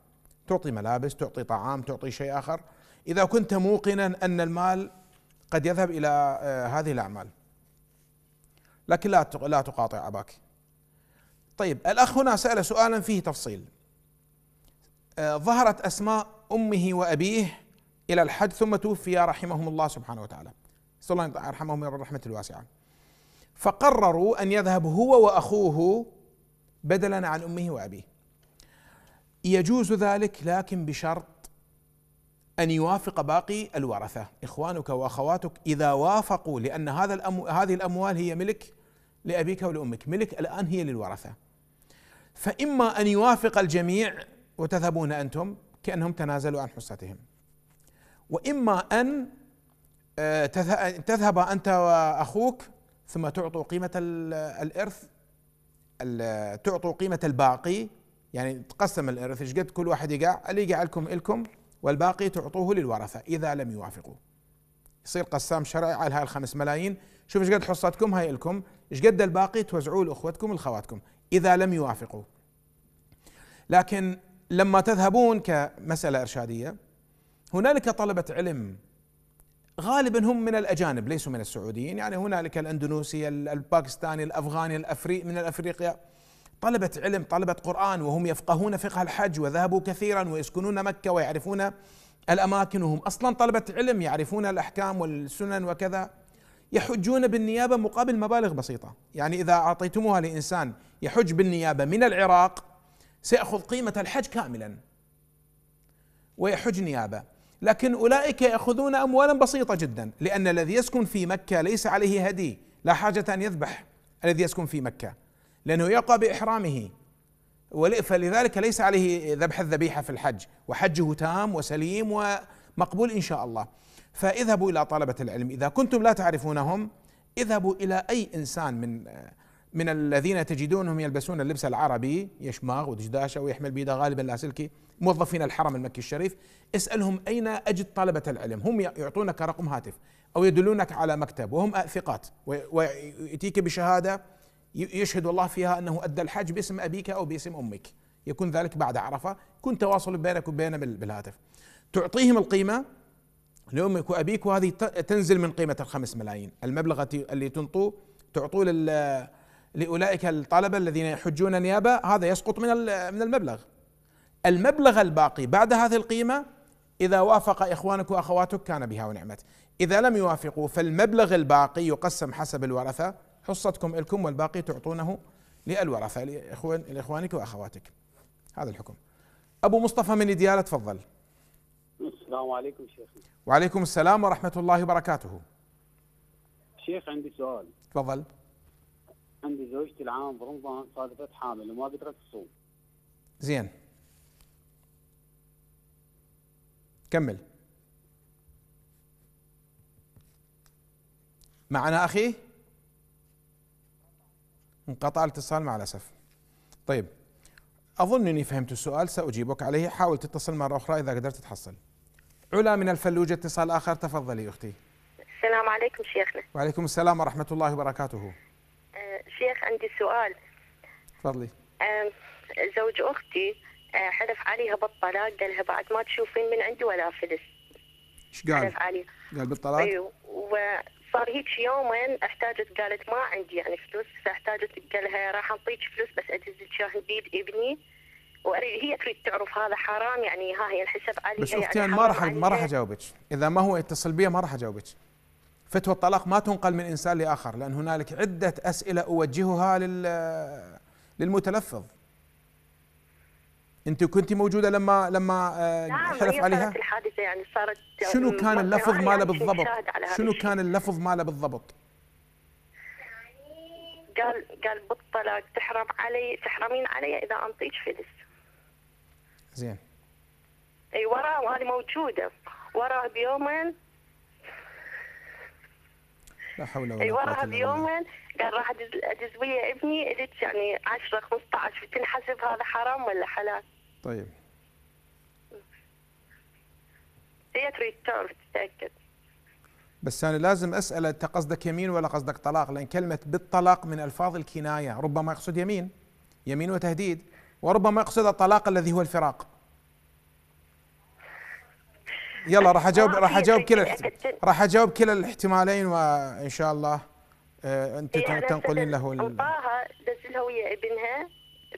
تعطي ملابس تعطي طعام تعطي شيء آخر إذا كنت موقنا أن المال قد يذهب إلى آه، هذه الأعمال لكن لا لا تقاطع أباك طيب الأخ هنا سأل سؤالا فيه تفصيل آه، ظهرت أسماء أمه وأبيه إلى الحد ثم توفي رحمهم الله سبحانه وتعالى صلى الله عليه يرحمهم الرحمة الواسعة فقرروا أن يذهب هو وأخوه بدلا عن أمه وأبيه يجوز ذلك لكن بشرط أن يوافق باقي الورثة إخوانك وأخواتك إذا وافقوا لأن هذا الأمو هذه الأموال هي ملك لأبيك ولأمك ملك الآن هي للورثة فإما أن يوافق الجميع وتذهبون أنتم كأنهم تنازلوا عن حصتهم وإما أن آه، تذهب أنت وأخوك ثم تعطوا قيمة الإرث تعطوا قيمة الباقي يعني تقسم الإرث ايش قد كل واحد يقع اللي يقع لكم إلكم والباقي تعطوه للورثة إذا لم يوافقوا يصير قسام شرعي على هاي الخمس ملايين شوف ايش قد حصتكم هاي إلكم ايش قد الباقي توزعوه لأخوتكم لخواتكم اذا لم يوافقوا لكن لما تذهبون كمساله ارشاديه هنالك طلبه علم غالبا هم من الاجانب ليسوا من السعوديين يعني هنالك الاندونوسي الباكستاني الافغاني الافريق من الافريقيا طلبة علم طلبة قرآن وهم يفقهون فقه الحج وذهبوا كثيرا ويسكنون مكة ويعرفون الأماكن وهم أصلا طلبة علم يعرفون الأحكام والسنن وكذا يحجون بالنيابة مقابل مبالغ بسيطة يعني إذا أعطيتموها لإنسان يحج بالنيابة من العراق سيأخذ قيمة الحج كاملا ويحج نيابة لكن أولئك يأخذون أموالا بسيطة جدا لأن الذي يسكن في مكة ليس عليه هدي لا حاجة أن يذبح الذي يسكن في مكة لأنه يقع بإحرامه فلذلك ليس عليه ذبح الذبيحة في الحج وحجه تام وسليم ومقبول إن شاء الله فاذهبوا الى طلبه العلم اذا كنتم لا تعرفونهم اذهبوا الى اي انسان من من الذين تجدونهم يلبسون اللبس العربي يشماغ ودشداشه ويحمل بيده غالبا لاسلكي موظفين الحرم المكي الشريف اسالهم اين اجد طلبه العلم هم يعطونك رقم هاتف او يدلونك على مكتب وهم ثقات وياتيك بشهاده يشهد الله فيها انه ادى الحج باسم ابيك او باسم امك يكون ذلك بعد عرفه كن تواصل بينك وبينه بالهاتف تعطيهم القيمه لأمك وأبيك وهذه تنزل من قيمة الخمس ملايين المبلغ اللي تنطوه تعطوه لل لأولئك الطلبة الذين يحجون نيابة هذا يسقط من من المبلغ المبلغ الباقي بعد هذه القيمة إذا وافق إخوانك وأخواتك كان بها ونعمت إذا لم يوافقوا فالمبلغ الباقي يقسم حسب الورثة حصتكم إلكم والباقي تعطونه للورثة لإخوان لإخوانك وأخواتك هذا الحكم أبو مصطفى من ديالة تفضل السلام عليكم شيخنا وعليكم السلام ورحمة الله وبركاته شيخ عندي سؤال تفضل عندي زوجتي العام برمضان صادفت حامل وما قدرت تصوم زين كمل معنا أخي انقطع الاتصال مع الأسف طيب أظن أني فهمت السؤال سأجيبك عليه حاول تتصل مرة أخرى إذا قدرت تحصل علا من الفلوجة اتصال آخر تفضلي أختي السلام عليكم شيخنا وعليكم السلام ورحمة الله وبركاته أه، شيخ عندي سؤال تفضلي زوج أختي أه، حلف عليها بالطلاق قال لها بعد ما تشوفين من عندي ولا فلس ايش قال؟ حلف قال بالطلاق؟ ايوه وصار هيك يومين احتاجت قالت ما عندي يعني فلوس فاحتاجت قال لها راح انطيك فلوس بس ادزك اياها بيد ابني وهي تريد تعرف هذا حرام يعني ها هي الحساب عليها بس اختي يعني ما راح ما راح اجاوبك اذا ما هو اتصل بي ما راح اجاوبك فتوى الطلاق ما تنقل من انسان لاخر لان هنالك عده اسئله اوجهها لل للمتلفظ انت كنت موجوده لما لما آه، نعم، حلف عليها الحادثه يعني صارت شنو كان اللفظ ماله يعني بالضبط شنو كان اللفظ ماله بالضبط قال قال بالطلاق تحرم علي تحرمين علي اذا انطيك فلس زين اي ورا وهذه موجوده وراء بيومين لا حول ولا قوه اي وراء بيومين قال راح ادز ويا ابني قلت يعني 10 15 بتنحسب هذا حرام ولا حلال؟ طيب هي تريد تعرف تتاكد بس انا لازم اسال انت قصدك يمين ولا قصدك طلاق؟ لان كلمه بالطلاق من الفاظ الكنايه، ربما يقصد يمين يمين وتهديد وربما يقصد الطلاق الذي هو الفراق يلا راح اجاوب آه، راح اجاوب كلا طيب. راح اجاوب كلا الاحتمالين وان شاء الله آه، انت إيه، تنقلين له طلباها دز ويا ابنها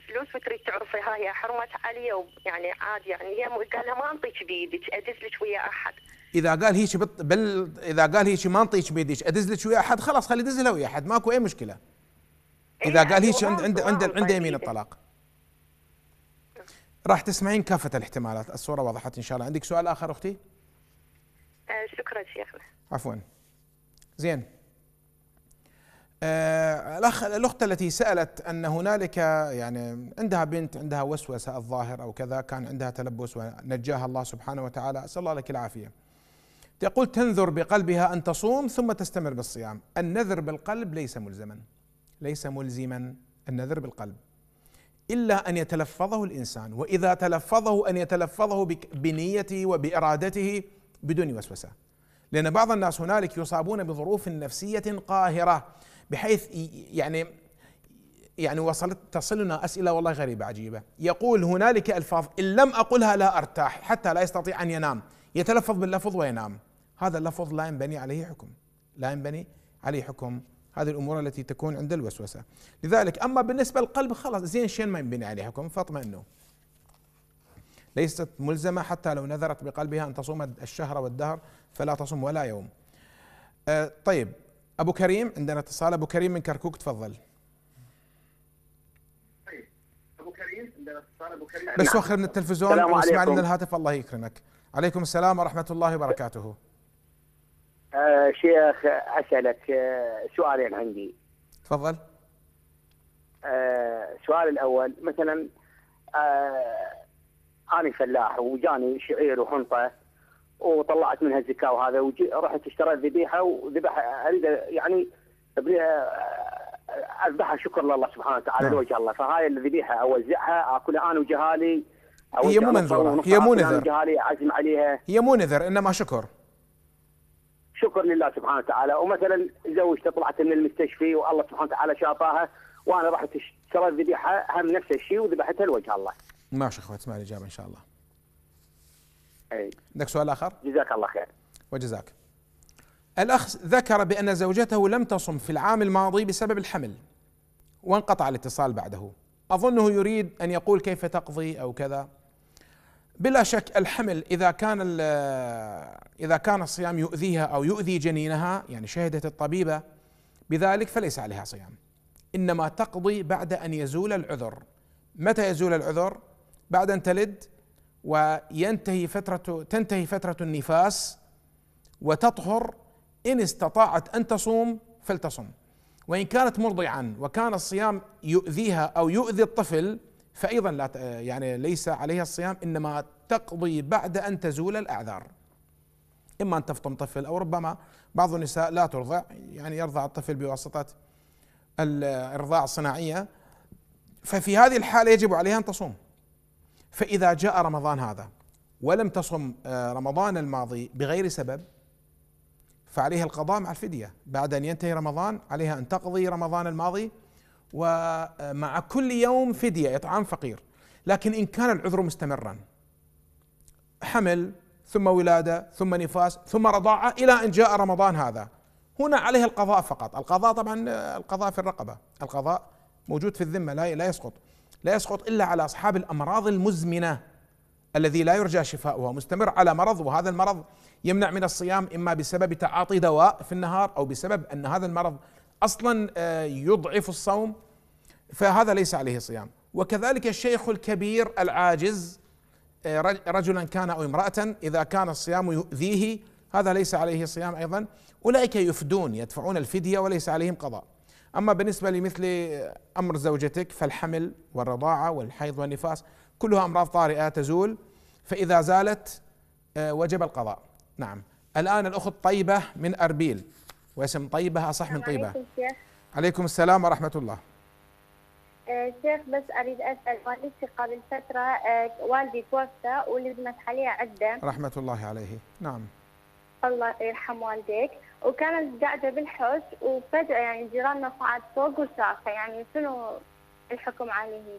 فلوس وتريد تعرفي ها هي حرمت علي يعني عادي يعني هي قال لها ما انطيك بيدك ادز لك ويا احد اذا قال هيك بط... بل اذا قال هيك ما انطيك بيدك ادز لك ويا احد خلاص خلي دز لها ويا احد ماكو اي مشكله إيه، اذا قال يعني هيك عند عند عند, عند يمين الطلاق راح تسمعين كافه الاحتمالات الصوره وضحت ان شاء الله عندك سؤال اخر اختي آه، شكرا شيخنا عفوا زين آه الاخ الاخت التي سالت ان هنالك يعني عندها بنت عندها وسوسه الظاهر او كذا كان عندها تلبس ونجاها الله سبحانه وتعالى اسال الله لك العافيه تقول تنذر بقلبها ان تصوم ثم تستمر بالصيام النذر بالقلب ليس ملزما ليس ملزما النذر بالقلب إلا أن يتلفظه الإنسان وإذا تلفظه أن يتلفظه بنيته وبإرادته بدون وسوسة لأن بعض الناس هنالك يصابون بظروف نفسية قاهرة بحيث يعني يعني وصلت تصلنا أسئلة والله غريبة عجيبة يقول هنالك ألفاظ إن لم أقلها لا أرتاح حتى لا يستطيع أن ينام يتلفظ باللفظ وينام هذا اللفظ لا ينبني عليه حكم لا ينبني عليه حكم هذه الامور التي تكون عند الوسوسه لذلك اما بالنسبه للقلب خلاص زين شين ما ينبني عليه حكم فاطمئنوا ليست ملزمه حتى لو نذرت بقلبها ان تصوم الشهر والدهر فلا تصوم ولا يوم أه طيب ابو كريم عندنا اتصال ابو كريم من كركوك تفضل بس وخر نعم. من التلفزيون ونسمع من الهاتف الله يكرمك عليكم السلام ورحمه الله وبركاته آه، شيخ اسالك آه، سؤالين يعني عندي تفضل السؤال آه، الاول مثلا انا فلاح وجاني شعير وحنطه وطلعت منها الزكاه وهذا ورحت اشتريت ذبيحه وذبحها اريد يعني اذبحها شكر لله سبحانه وتعالى نعم. لوجه الله فهاي الذبيحه اوزعها اكلها انا وجهالي هي مو منذوره هي مو نذر هي مو نذر انما شكر شكر لله سبحانه وتعالى ومثلا زوجتي طلعت من المستشفي والله سبحانه وتعالى شافاها وانا رحت اشتريت ذبيحه هم نفس الشيء وذبحتها لوجه الله. ماشي اخوي تسمع الاجابه ان شاء الله. اي عندك سؤال اخر؟ جزاك الله خير. وجزاك. الاخ ذكر بان زوجته لم تصم في العام الماضي بسبب الحمل وانقطع الاتصال بعده. اظنه يريد ان يقول كيف تقضي او كذا. بلا شك الحمل اذا كان اذا كان الصيام يؤذيها او يؤذي جنينها يعني شهدت الطبيبه بذلك فليس عليها صيام انما تقضي بعد ان يزول العذر متى يزول العذر بعد ان تلد وينتهي فتره تنتهي فتره النفاس وتطهر ان استطاعت ان تصوم فلتصم وان كانت مرضعا وكان الصيام يؤذيها او يؤذي الطفل فأيضا لا يعني ليس عليها الصيام إنما تقضي بعد أن تزول الأعذار إما أن تفطم طفل أو ربما بعض النساء لا ترضع يعني يرضع الطفل بواسطة الإرضاع الصناعية ففي هذه الحالة يجب عليها أن تصوم فإذا جاء رمضان هذا ولم تصم آه، رمضان الماضي بغير سبب فعليها القضاء مع الفدية بعد أن ينتهي رمضان عليها أن تقضي رمضان الماضي ومع كل يوم فدية إطعام فقير لكن إن كان العذر مستمرا حمل ثم ولادة ثم نفاس ثم رضاعة إلى أن جاء رمضان هذا هنا عليه القضاء فقط القضاء طبعا القضاء في الرقبة القضاء موجود في الذمة لا لا يسقط لا يسقط إلا على أصحاب الأمراض المزمنة الذي لا يرجى شفاؤها مستمر على مرض وهذا المرض يمنع من الصيام إما بسبب تعاطي دواء في النهار أو بسبب أن هذا المرض اصلا آه، يضعف الصوم فهذا ليس عليه صيام وكذلك الشيخ الكبير العاجز آه، رجلا كان او امراه اذا كان الصيام يؤذيه هذا ليس عليه صيام ايضا اولئك يفدون يدفعون الفديه وليس عليهم قضاء اما بالنسبه لمثل آه، امر زوجتك فالحمل والرضاعه والحيض والنفاس كلها امراض طارئه تزول فاذا زالت وجب القضاء نعم الان الاخت طيبه من اربيل واسم طيبة أصح من طيبة عليكم, عليكم السلام ورحمة الله آه، شيخ بس أريد أسأل والدتي قبل فترة آه، والدي توفى ولزمت عليه عدة رحمة الله عليه نعم الله يرحم والديك وكانت قاعدة بالحوش وفجأة يعني جيراننا صعد فوق وشافها يعني شنو الحكم عليه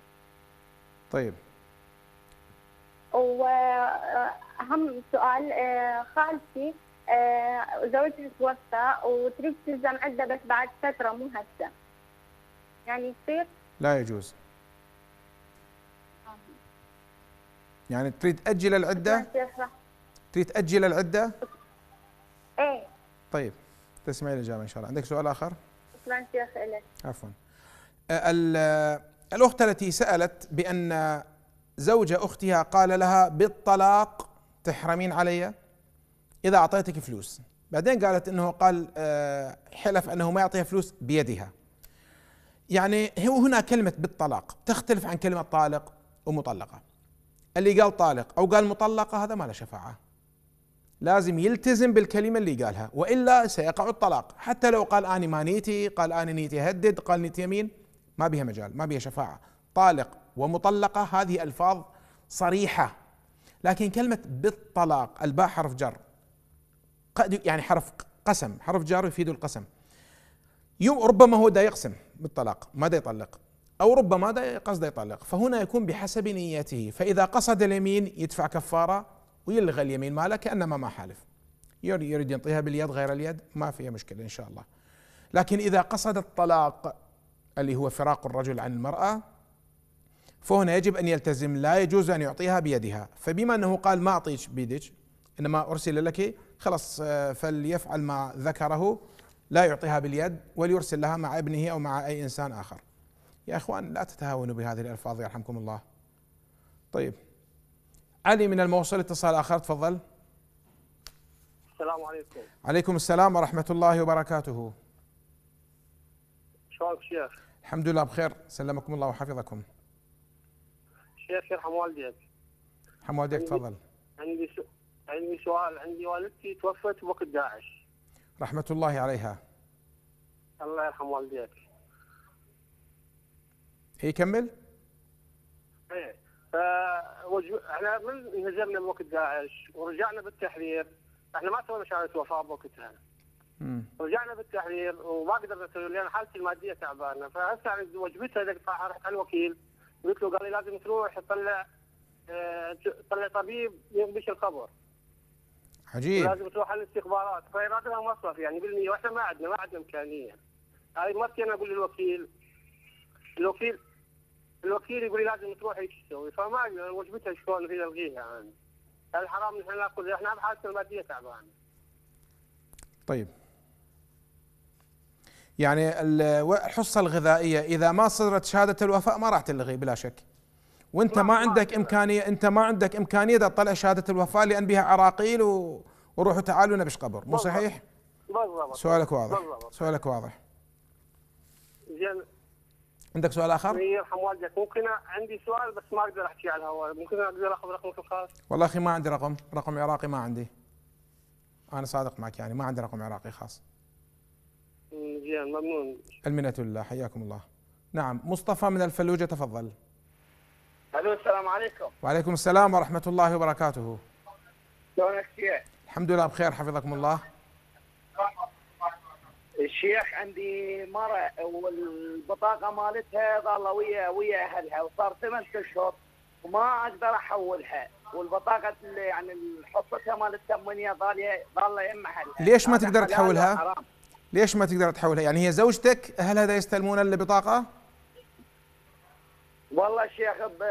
طيب وأهم سؤال آه، خالتي آه، زوجي توفى وتريد تلزم عده بس بعد فتره مو هسه يعني يصير؟ لا يجوز آه. يعني تريد تأجل العدة؟ تريد تأجل العدة؟ ايه طيب تسمعي الإجابة إن شاء الله، عندك سؤال آخر؟ شكرا شيخ عفوا آه، الأخت التي سألت بأن زوج أختها قال لها بالطلاق تحرمين علي؟ اذا اعطيتك فلوس بعدين قالت انه قال آه، حلف انه ما يعطيها فلوس بيدها يعني هو هنا كلمه بالطلاق تختلف عن كلمه طالق ومطلقه اللي قال طالق او قال مطلقه هذا ما له شفاعه لازم يلتزم بالكلمة اللي قالها وإلا سيقع الطلاق حتى لو قال أنا ما نيتي قال أنا نيتي هدد قال نيتي يمين ما بها مجال ما بها شفاعة طالق ومطلقة هذه ألفاظ صريحة لكن كلمة بالطلاق الباء حرف جر يعني حرف قسم حرف جار يفيد القسم يوم ربما هو دا يقسم بالطلاق ما دا يطلق أو ربما دا قصد يطلق فهنا يكون بحسب نيته فإذا قصد اليمين يدفع كفارة ويلغى اليمين ماله كأنما ما حالف يريد ينطيها باليد غير اليد ما فيها مشكلة إن شاء الله لكن إذا قصد الطلاق اللي هو فراق الرجل عن المرأة فهنا يجب أن يلتزم لا يجوز أن يعطيها بيدها فبما أنه قال ما أعطيك بيدك إنما أرسل لك خلاص آه، فليفعل ما ذكره لا يعطيها باليد وليرسل لها مع ابنه أو مع أي إنسان آخر يا إخوان لا تتهاونوا بهذه الألفاظ يرحمكم الله طيب علي من الموصل اتصال آخر تفضل السلام عليكم عليكم السلام ورحمة الله وبركاته شلونك شيخ الحمد لله بخير سلمكم الله وحفظكم شيخ يرحم والديك يرحم والديك تفضل عندي عندي سؤال عندي والدتي توفت وقت داعش رحمة الله عليها الله يرحم والديك هي كمل ايه احنا من نزلنا بوقت داعش ورجعنا بالتحرير احنا ما سوينا شهاده وفاه بوقتها. مم. رجعنا بالتحرير وما قدرنا نسوي لان حالتي الماديه تعبانه فهسه يعني وجبتها قطعها رحت على الوكيل قلت له قال لي لازم تروح تطلع اه تطلع طبيب ينبش الخبر. عجيب لازم تروح على الاستخبارات لها طيب، مصرف يعني بالمية واحنا ما عندنا ما عندنا امكانيه هاي مرتي انا اقول للوكيل الوكيل الوكيل يقول لي لازم تروح هيك تسوي فما وجبتها شلون في الغيها يعني الحرام نحن ناخذ احنا بحالتنا الماديه تعبانه طيب يعني الحصه الغذائيه اذا ما صدرت شهاده الوفاء ما راح تلغي بلا شك وانت ما عندك امكانيه انت ما عندك امكانيه تطلع شهاده الوفاه لان بها عراقيل وروحوا تعالوا نبش قبر مو صحيح؟ بالضبط سؤالك واضح بالضبط. سؤالك واضح زين عندك سؤال اخر؟ يرحم والدك ممكن عندي سؤال بس ما اقدر احكي على الهواء ممكن اقدر اخذ رقمك الخاص؟ والله اخي ما عندي رقم رقم عراقي ما عندي انا صادق معك يعني ما عندي رقم عراقي خاص زين ممنون المنة لله حياكم الله نعم مصطفى من الفلوجة تفضل الو السلام عليكم وعليكم السلام ورحمه الله وبركاته شلونك شيخ الحمد لله بخير حفظكم الله الشيخ عندي مرة والبطاقة مالتها ظل ويا ويا أهلها وصار ثمان أشهر وما أقدر أحولها والبطاقة اللي يعني حصتها مال الثمانيه ظالية ظالة يم أهلها ليش ما تقدر تحولها؟ ليش ما تقدر تحولها؟ يعني هي زوجتك أهلها يستلمون البطاقة؟ والله الشيخ ب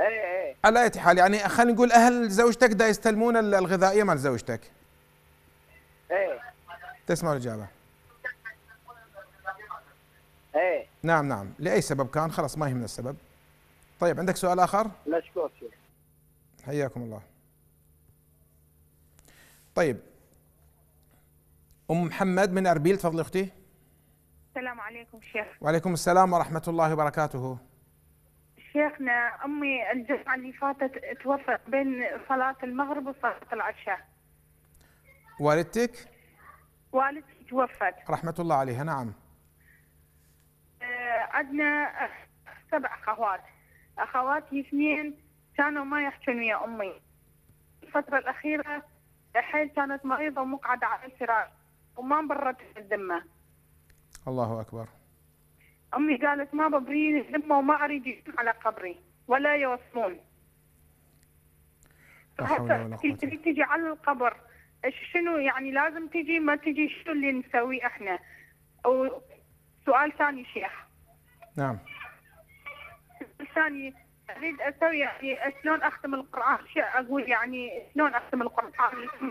اي اي على اي حال يعني خلينا نقول اهل زوجتك دا يستلمون الغذائيه مال زوجتك ايه تسمع الاجابه ايه نعم نعم لاي سبب كان خلاص ما يهمنا السبب طيب عندك سؤال اخر مشكور شيخ حياكم الله طيب ام محمد من اربيل تفضلي اختي السلام عليكم شيخ وعليكم السلام ورحمة الله وبركاته شيخنا أمي الجمعة اللي فاتت توفت بين صلاة المغرب وصلاة العشاء والدتك؟ والدتي توفت رحمة الله عليها نعم آه، عندنا سبع أخوات أخواتي اثنين كانوا ما يحكون ويا أمي الفترة الأخيرة حيل كانت مريضة ومقعدة على الفراش وما برت الذمة الله أكبر أمي قالت ما ببرين لما وما أريد على قبري ولا يوصلون تجي, تجي على القبر شنو يعني لازم تجي ما تجي شنو اللي نسويه احنا أو سؤال ثاني شيخ نعم سؤال ثاني اريد اسوي يعني شلون اختم القران اقول يعني شلون اختم القران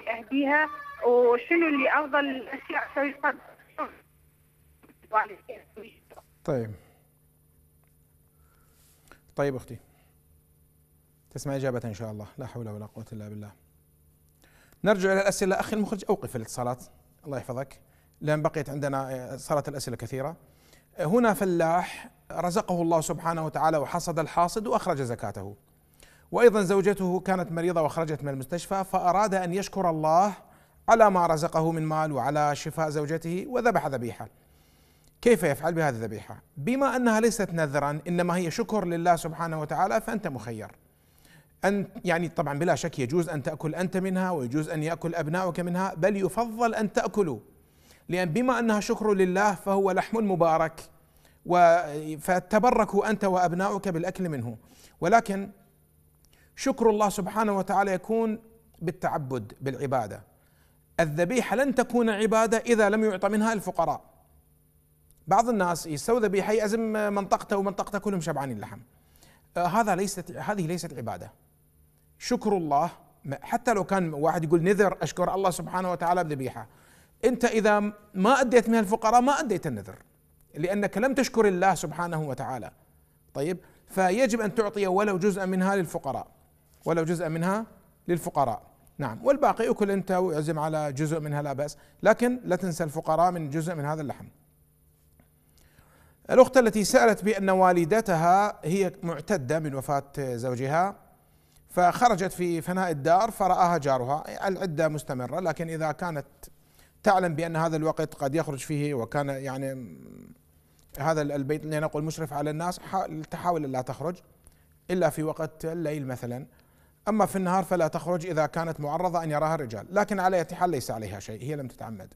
اهديها وشنو اللي افضل اشياء اسوي طيب طيب اختي تسمع اجابه ان شاء الله لا حول ولا قوه الا بالله نرجع الى الاسئله اخي المخرج اوقف الاتصالات الله يحفظك لان بقيت عندنا آه، صارت الاسئله كثيره هنا فلاح رزقه الله سبحانه وتعالى وحصد الحاصد واخرج زكاته وايضا زوجته كانت مريضه وخرجت من المستشفى فاراد ان يشكر الله على ما رزقه من مال وعلى شفاء زوجته وذبح ذبيحه كيف يفعل بهذه الذبيحة بما أنها ليست نذرا إنما هي شكر لله سبحانه وتعالى فأنت مخير أن يعني طبعا بلا شك يجوز أن تأكل أنت منها ويجوز أن يأكل أبناؤك منها بل يفضل أن تأكلوا لأن بما أنها شكر لله فهو لحم مبارك فتبركوا أنت وأبناؤك بالأكل منه ولكن شكر الله سبحانه وتعالى يكون بالتعبد بالعبادة الذبيحة لن تكون عبادة إذا لم يعطى منها الفقراء بعض الناس يستوذى به حي ازم منطقته ومنطقته كلهم شبعانين لحم آه هذا ليست هذه ليست عباده شكر الله حتى لو كان واحد يقول نذر اشكر الله سبحانه وتعالى بذبيحه انت اذا ما اديت من الفقراء ما اديت النذر لانك لم تشكر الله سبحانه وتعالى طيب فيجب ان تعطي ولو جزءا منها للفقراء ولو جزءا منها للفقراء نعم والباقي اكل انت واعزم على جزء منها لا باس لكن لا تنسى الفقراء من جزء من هذا اللحم الأخت التي سألت بأن والدتها هي معتدة من وفاة زوجها فخرجت في فناء الدار فرآها جارها العدة مستمرة لكن إذا كانت تعلم بأن هذا الوقت قد يخرج فيه وكان يعني هذا البيت نقول مشرف على الناس تحاول لا تخرج إلا في وقت الليل مثلا أما في النهار فلا تخرج إذا كانت معرضة أن يراها الرجال لكن على حال ليس عليها شيء هي لم تتعمد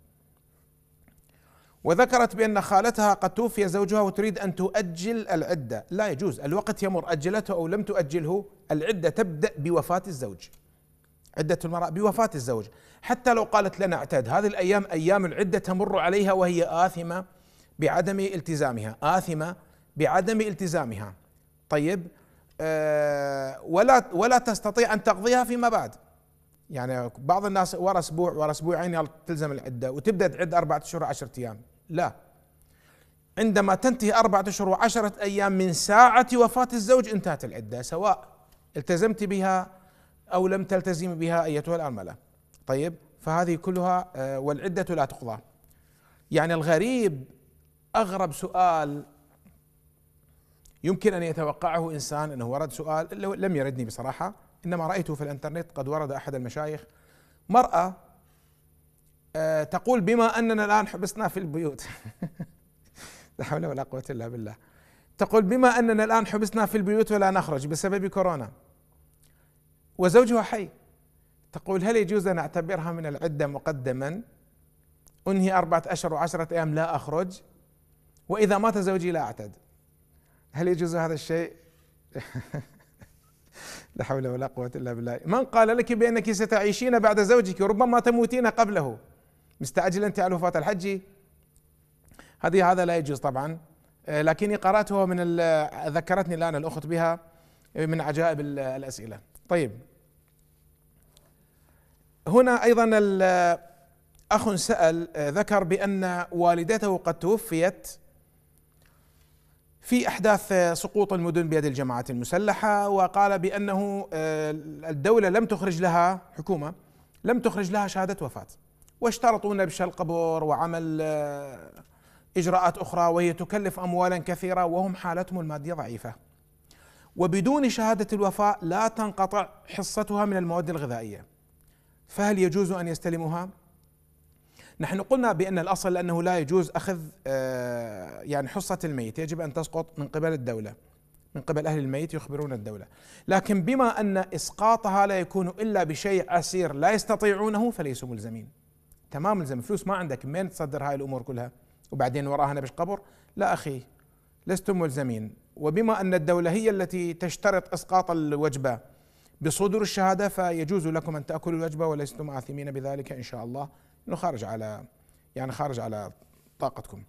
وذكرت بأن خالتها قد توفي زوجها وتريد أن تؤجل العدة لا يجوز الوقت يمر أجلته أو لم تؤجله العدة تبدأ بوفاة الزوج عدة المرأة بوفاة الزوج حتى لو قالت لنا اعتد هذه الأيام أيام العدة تمر عليها وهي آثمة بعدم التزامها آثمة بعدم التزامها طيب أه ولا ولا تستطيع أن تقضيها فيما بعد يعني بعض الناس ورا اسبوع ورا اسبوعين تلزم العده وتبدا تعد اربعة اشهر 10 ايام لا عندما تنتهي أربعة أشهر وعشرة أيام من ساعة وفاة الزوج انتهت العدة سواء التزمت بها أو لم تلتزم بها أيتها العملة طيب فهذه كلها آه، والعدة لا تقضى يعني الغريب أغرب سؤال يمكن أن يتوقعه إنسان أنه ورد سؤال لم يردني بصراحة إنما رأيته في الإنترنت قد ورد أحد المشايخ مرأة آه، تقول بما أننا الآن حبسنا في البيوت لا حول ولا قوة إلا بالله تقول بما أننا الآن حبسنا في البيوت ولا نخرج بسبب كورونا وزوجها حي تقول هل يجوز أن أعتبرها من العدة مقدما أنهي أربعة أشهر وعشرة أيام لا أخرج وإذا مات زوجي لا أعتد هل يجوز هذا الشيء لا حول ولا قوة إلا بالله من قال لك بأنك ستعيشين بعد زوجك ربما تموتين قبله مستعجل انت على وفاه الحجي هذه هذا لا يجوز طبعا آه، لكني قراته من ذكرتني الان الاخت بها آه، من عجائب الاسئله طيب هنا ايضا اخ سال آه، ذكر بان والدته قد توفيت في احداث سقوط المدن بيد الجماعات المسلحه وقال بانه الدوله لم تخرج لها حكومه لم تخرج لها شهاده وفاه واشترطوا نبش القبور وعمل آه، إجراءات أخرى وهي تكلف أموالا كثيرة وهم حالتهم المادية ضعيفة وبدون شهادة الوفاة لا تنقطع حصتها من المواد الغذائية فهل يجوز أن يستلمها؟ نحن قلنا بأن الأصل أنه لا يجوز أخذ آه، يعني حصة الميت يجب أن تسقط من قبل الدولة من قبل أهل الميت يخبرون الدولة لكن بما أن إسقاطها لا يكون إلا بشيء عسير لا يستطيعونه فليسوا ملزمين تمام الزم فلوس ما عندك منين تصدر هاي الامور كلها وبعدين وراها نبش قبر لا اخي لستم ملزمين وبما ان الدوله هي التي تشترط اسقاط الوجبه بصدور الشهاده فيجوز لكم ان تاكلوا الوجبه ولستم اثمين بذلك ان شاء الله انه خارج على يعني خارج على طاقتكم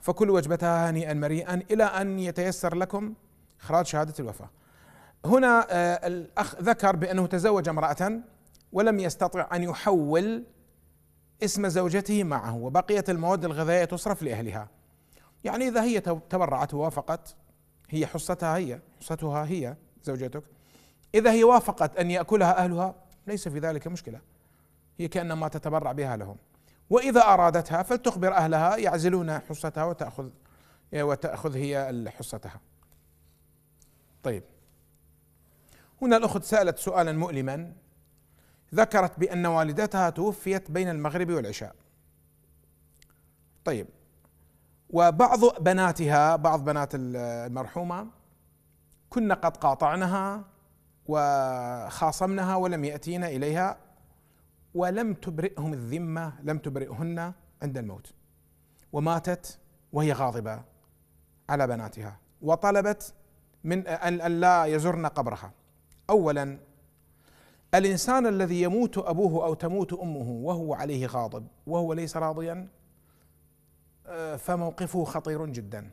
فكلوا وجبتها هنيئا مريئا الى ان يتيسر لكم اخراج شهاده الوفاه هنا آه، الاخ ذكر بانه تزوج امراه ولم يستطع ان يحول اسم زوجته معه وبقية المواد الغذائية تصرف لأهلها يعني إذا هي تبرعت ووافقت هي حصتها هي حصتها هي زوجتك إذا هي وافقت أن يأكلها أهلها ليس في ذلك مشكلة هي كأنما تتبرع بها لهم وإذا أرادتها فلتخبر أهلها يعزلون حصتها وتأخذ وتأخذ هي حصتها طيب هنا الأخت سألت سؤالا مؤلما ذكرت بأن والدتها توفيت بين المغرب والعشاء طيب وبعض بناتها بعض بنات المرحومة كن قد قاطعنها وخاصمنها ولم يأتين إليها ولم تبرئهم الذمة لم تبرئهن عند الموت وماتت وهي غاضبة على بناتها وطلبت من أن لا يزرن قبرها أولا الانسان الذي يموت ابوه او تموت امه وهو عليه غاضب وهو ليس راضيا آه، فموقفه خطير جدا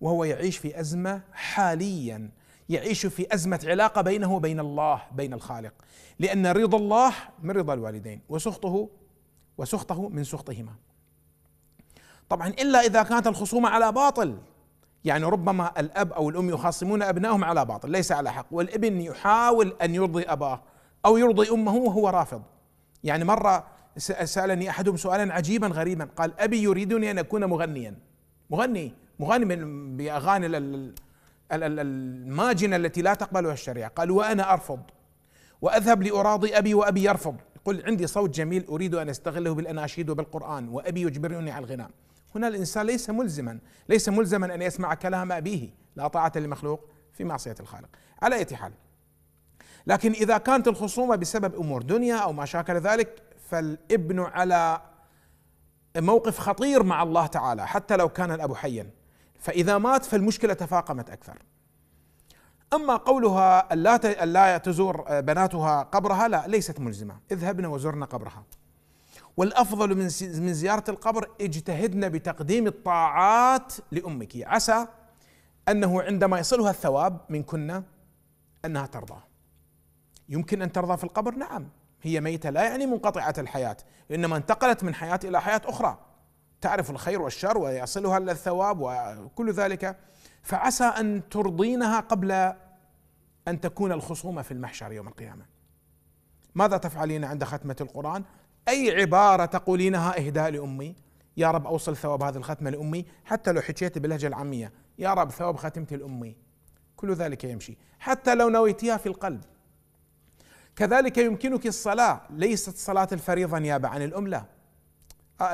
وهو يعيش في ازمه حاليا يعيش في ازمه علاقه بينه وبين الله بين الخالق لان رضا الله من رضا الوالدين وسخطه وسخطه من سخطهما طبعا الا اذا كانت الخصومه على باطل يعني ربما الاب او الام يخاصمون ابنائهم على باطل ليس على حق والابن يحاول ان يرضي اباه أو يرضي أمه وهو رافض يعني مرة سألني أحدهم سؤالا عجيبا غريبا قال أبي يريدني أن أكون مغنيا مغني مغني من بأغاني الماجنة التي لا تقبلها الشريعة قال وأنا أرفض وأذهب لأراضي أبي وأبي يرفض يقول عندي صوت جميل أريد أن أستغله بالأناشيد وبالقرآن وأبي يجبرني على الغناء هنا الإنسان ليس ملزما ليس ملزما أن يسمع كلام أبيه لا طاعة لمخلوق في معصية الخالق على أي حال لكن إذا كانت الخصومة بسبب أمور دنيا أو ما شاكل ذلك فالابن على موقف خطير مع الله تعالى حتى لو كان الأب حيا فإذا مات فالمشكلة تفاقمت أكثر أما قولها ألا ألا تزور بناتها قبرها لا ليست ملزمة اذهبنا وزرنا قبرها والأفضل من من زيارة القبر اجتهدنا بتقديم الطاعات لأمك عسى أنه عندما يصلها الثواب من كنا أنها ترضى يمكن أن ترضى في القبر نعم هي ميتة لا يعني منقطعة الحياة إنما انتقلت من حياة إلى حياة أخرى تعرف الخير والشر ويصلها إلى الثواب وكل ذلك فعسى أن ترضينها قبل أن تكون الخصومة في المحشر يوم القيامة ماذا تفعلين عند ختمة القرآن أي عبارة تقولينها إهداء لأمي يا رب أوصل ثواب هذه الختمة لأمي حتى لو حكيت باللهجة العامية يا رب ثواب ختمتي لأمي كل ذلك يمشي حتى لو نويتيها في القلب كذلك يمكنك الصلاة ليست صلاة الفريضة نيابة عن الأم آه،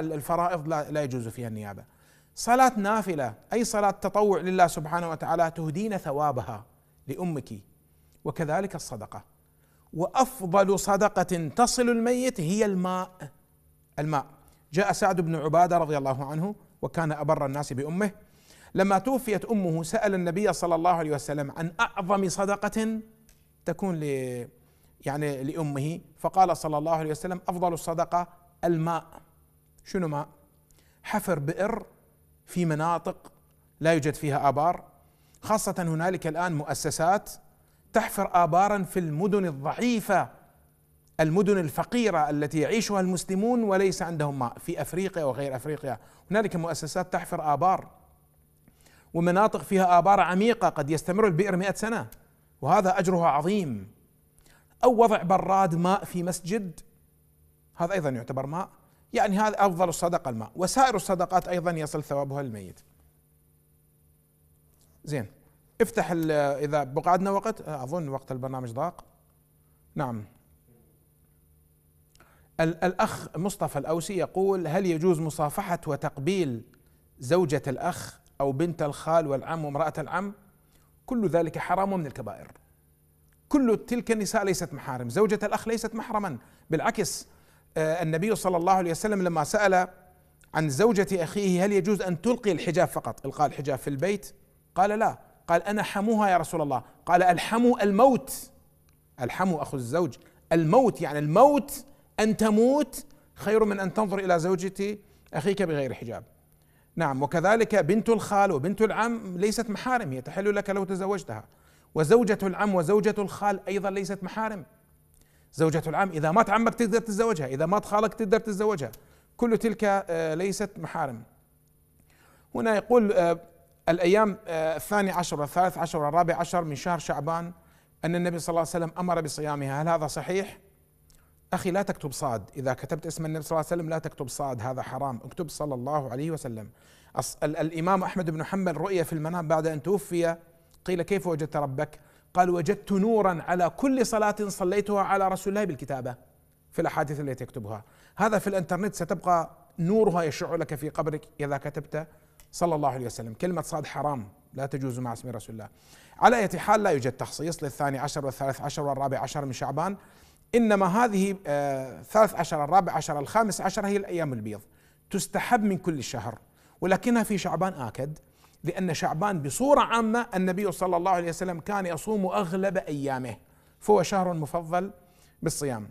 لا الفرائض لا, لا يجوز فيها النيابة صلاة نافلة أي صلاة تطوع لله سبحانه وتعالى تهدين ثوابها لأمك وكذلك الصدقة وأفضل صدقة تصل الميت هي الماء الماء جاء سعد بن عبادة رضي الله عنه وكان أبر الناس بأمه لما توفيت أمه سأل النبي صلى الله عليه وسلم عن أعظم صدقة تكون ل يعني لأمه فقال صلى الله عليه وسلم أفضل الصدقة الماء شنو ماء حفر بئر في مناطق لا يوجد فيها آبار خاصة هنالك الآن مؤسسات تحفر آبارا في المدن الضعيفة المدن الفقيرة التي يعيشها المسلمون وليس عندهم ماء في أفريقيا وغير أفريقيا هنالك مؤسسات تحفر آبار ومناطق فيها آبار عميقة قد يستمر البئر مئة سنة وهذا أجرها عظيم أو وضع براد ماء في مسجد هذا أيضا يعتبر ماء يعني هذا أفضل الصدقة الماء وسائر الصدقات أيضا يصل ثوابها الميت زين افتح إذا بقى عندنا وقت آه، أظن وقت البرنامج ضاق نعم الأخ مصطفى الأوسي يقول هل يجوز مصافحة وتقبيل زوجة الأخ أو بنت الخال والعم وامرأة العم كل ذلك حرام من الكبائر كل تلك النساء ليست محارم زوجة الأخ ليست محرما بالعكس آه، النبي صلى الله عليه وسلم لما سأل عن زوجة أخيه هل يجوز أن تلقي الحجاب فقط إلقاء الحجاب في البيت قال لا قال أنا حموها يا رسول الله قال ألحموا الموت ألحموا أخو الزوج الموت يعني الموت أن تموت خير من أن تنظر إلى زوجة أخيك بغير حجاب نعم وكذلك بنت الخال وبنت العم ليست محارم هي تحل لك لو تزوجتها وزوجة العم وزوجة الخال أيضا ليست محارم زوجة العم إذا مات عمك تقدر تتزوجها إذا مات خالك تقدر تتزوجها كل تلك آه، ليست محارم هنا يقول آه، الأيام آه، الثاني عشر والثالث عشر والرابع عشر من شهر شعبان أن النبي صلى الله عليه وسلم أمر بصيامها هل هذا صحيح؟ أخي لا تكتب صاد إذا كتبت اسم النبي صلى الله عليه وسلم لا تكتب صاد هذا حرام اكتب صلى الله عليه وسلم الإمام أحمد بن حنبل رؤية في المنام بعد أن توفي قيل كيف وجدت ربك قال وجدت نورا على كل صلاة صليتها على رسول الله بالكتابة في الأحاديث التي تكتبها هذا في الإنترنت ستبقى نورها يشع لك في قبرك إذا كتبت صلى الله عليه وسلم كلمة صاد حرام لا تجوز مع اسم رسول الله على أي حال لا يوجد تخصيص للثاني عشر والثالث عشر والرابع عشر من شعبان إنما هذه آه الثالث عشر الرابع عشر الخامس عشر هي الأيام البيض تستحب من كل شهر ولكنها في شعبان آكد لأن شعبان بصورة عامة النبي صلى الله عليه وسلم كان يصوم أغلب أيامه فهو شهر مفضل بالصيام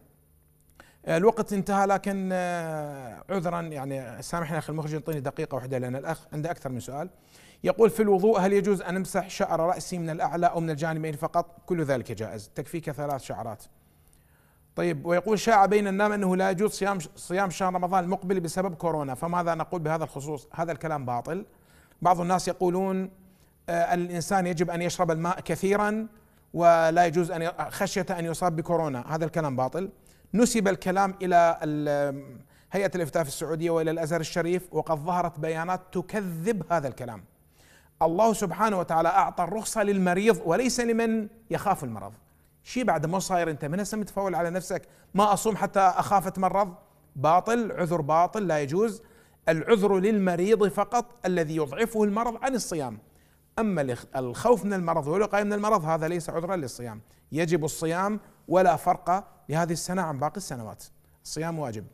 آه، الوقت انتهى لكن آه، عذرا يعني سامحني اخي المخرج يعطيني دقيقه واحده لان الاخ عنده اكثر من سؤال يقول في الوضوء هل يجوز ان امسح شعر راسي من الاعلى او من الجانبين فقط كل ذلك جائز تكفيك ثلاث شعرات طيب ويقول شاع بين النام انه لا يجوز صيام صيام شهر رمضان المقبل بسبب كورونا فماذا نقول بهذا الخصوص هذا الكلام باطل بعض الناس يقولون آه، الانسان يجب ان يشرب الماء كثيرا ولا يجوز ان خشيه ان يصاب بكورونا هذا الكلام باطل نسب الكلام الى هيئه الافتاء في السعوديه والى الازهر الشريف وقد ظهرت بيانات تكذب هذا الكلام الله سبحانه وتعالى اعطى الرخصه للمريض وليس لمن يخاف المرض شي بعد مو صاير انت من هسه متفاول على نفسك ما اصوم حتى اخاف اتمرض باطل عذر باطل لا يجوز العذر للمريض فقط الذي يضعفه المرض عن الصيام أما الخوف من المرض والوقاية من المرض هذا ليس عذرا للصيام يجب الصيام ولا فرق لهذه السنة عن باقي السنوات الصيام واجب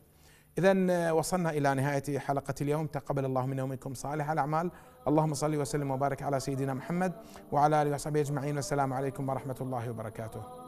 إذا آه، وصلنا إلى نهاية حلقة اليوم تقبل الله منا ومنكم صالح الأعمال اللهم صل وسلم وبارك على سيدنا محمد وعلى آله وصحبه أجمعين والسلام عليكم ورحمة الله وبركاته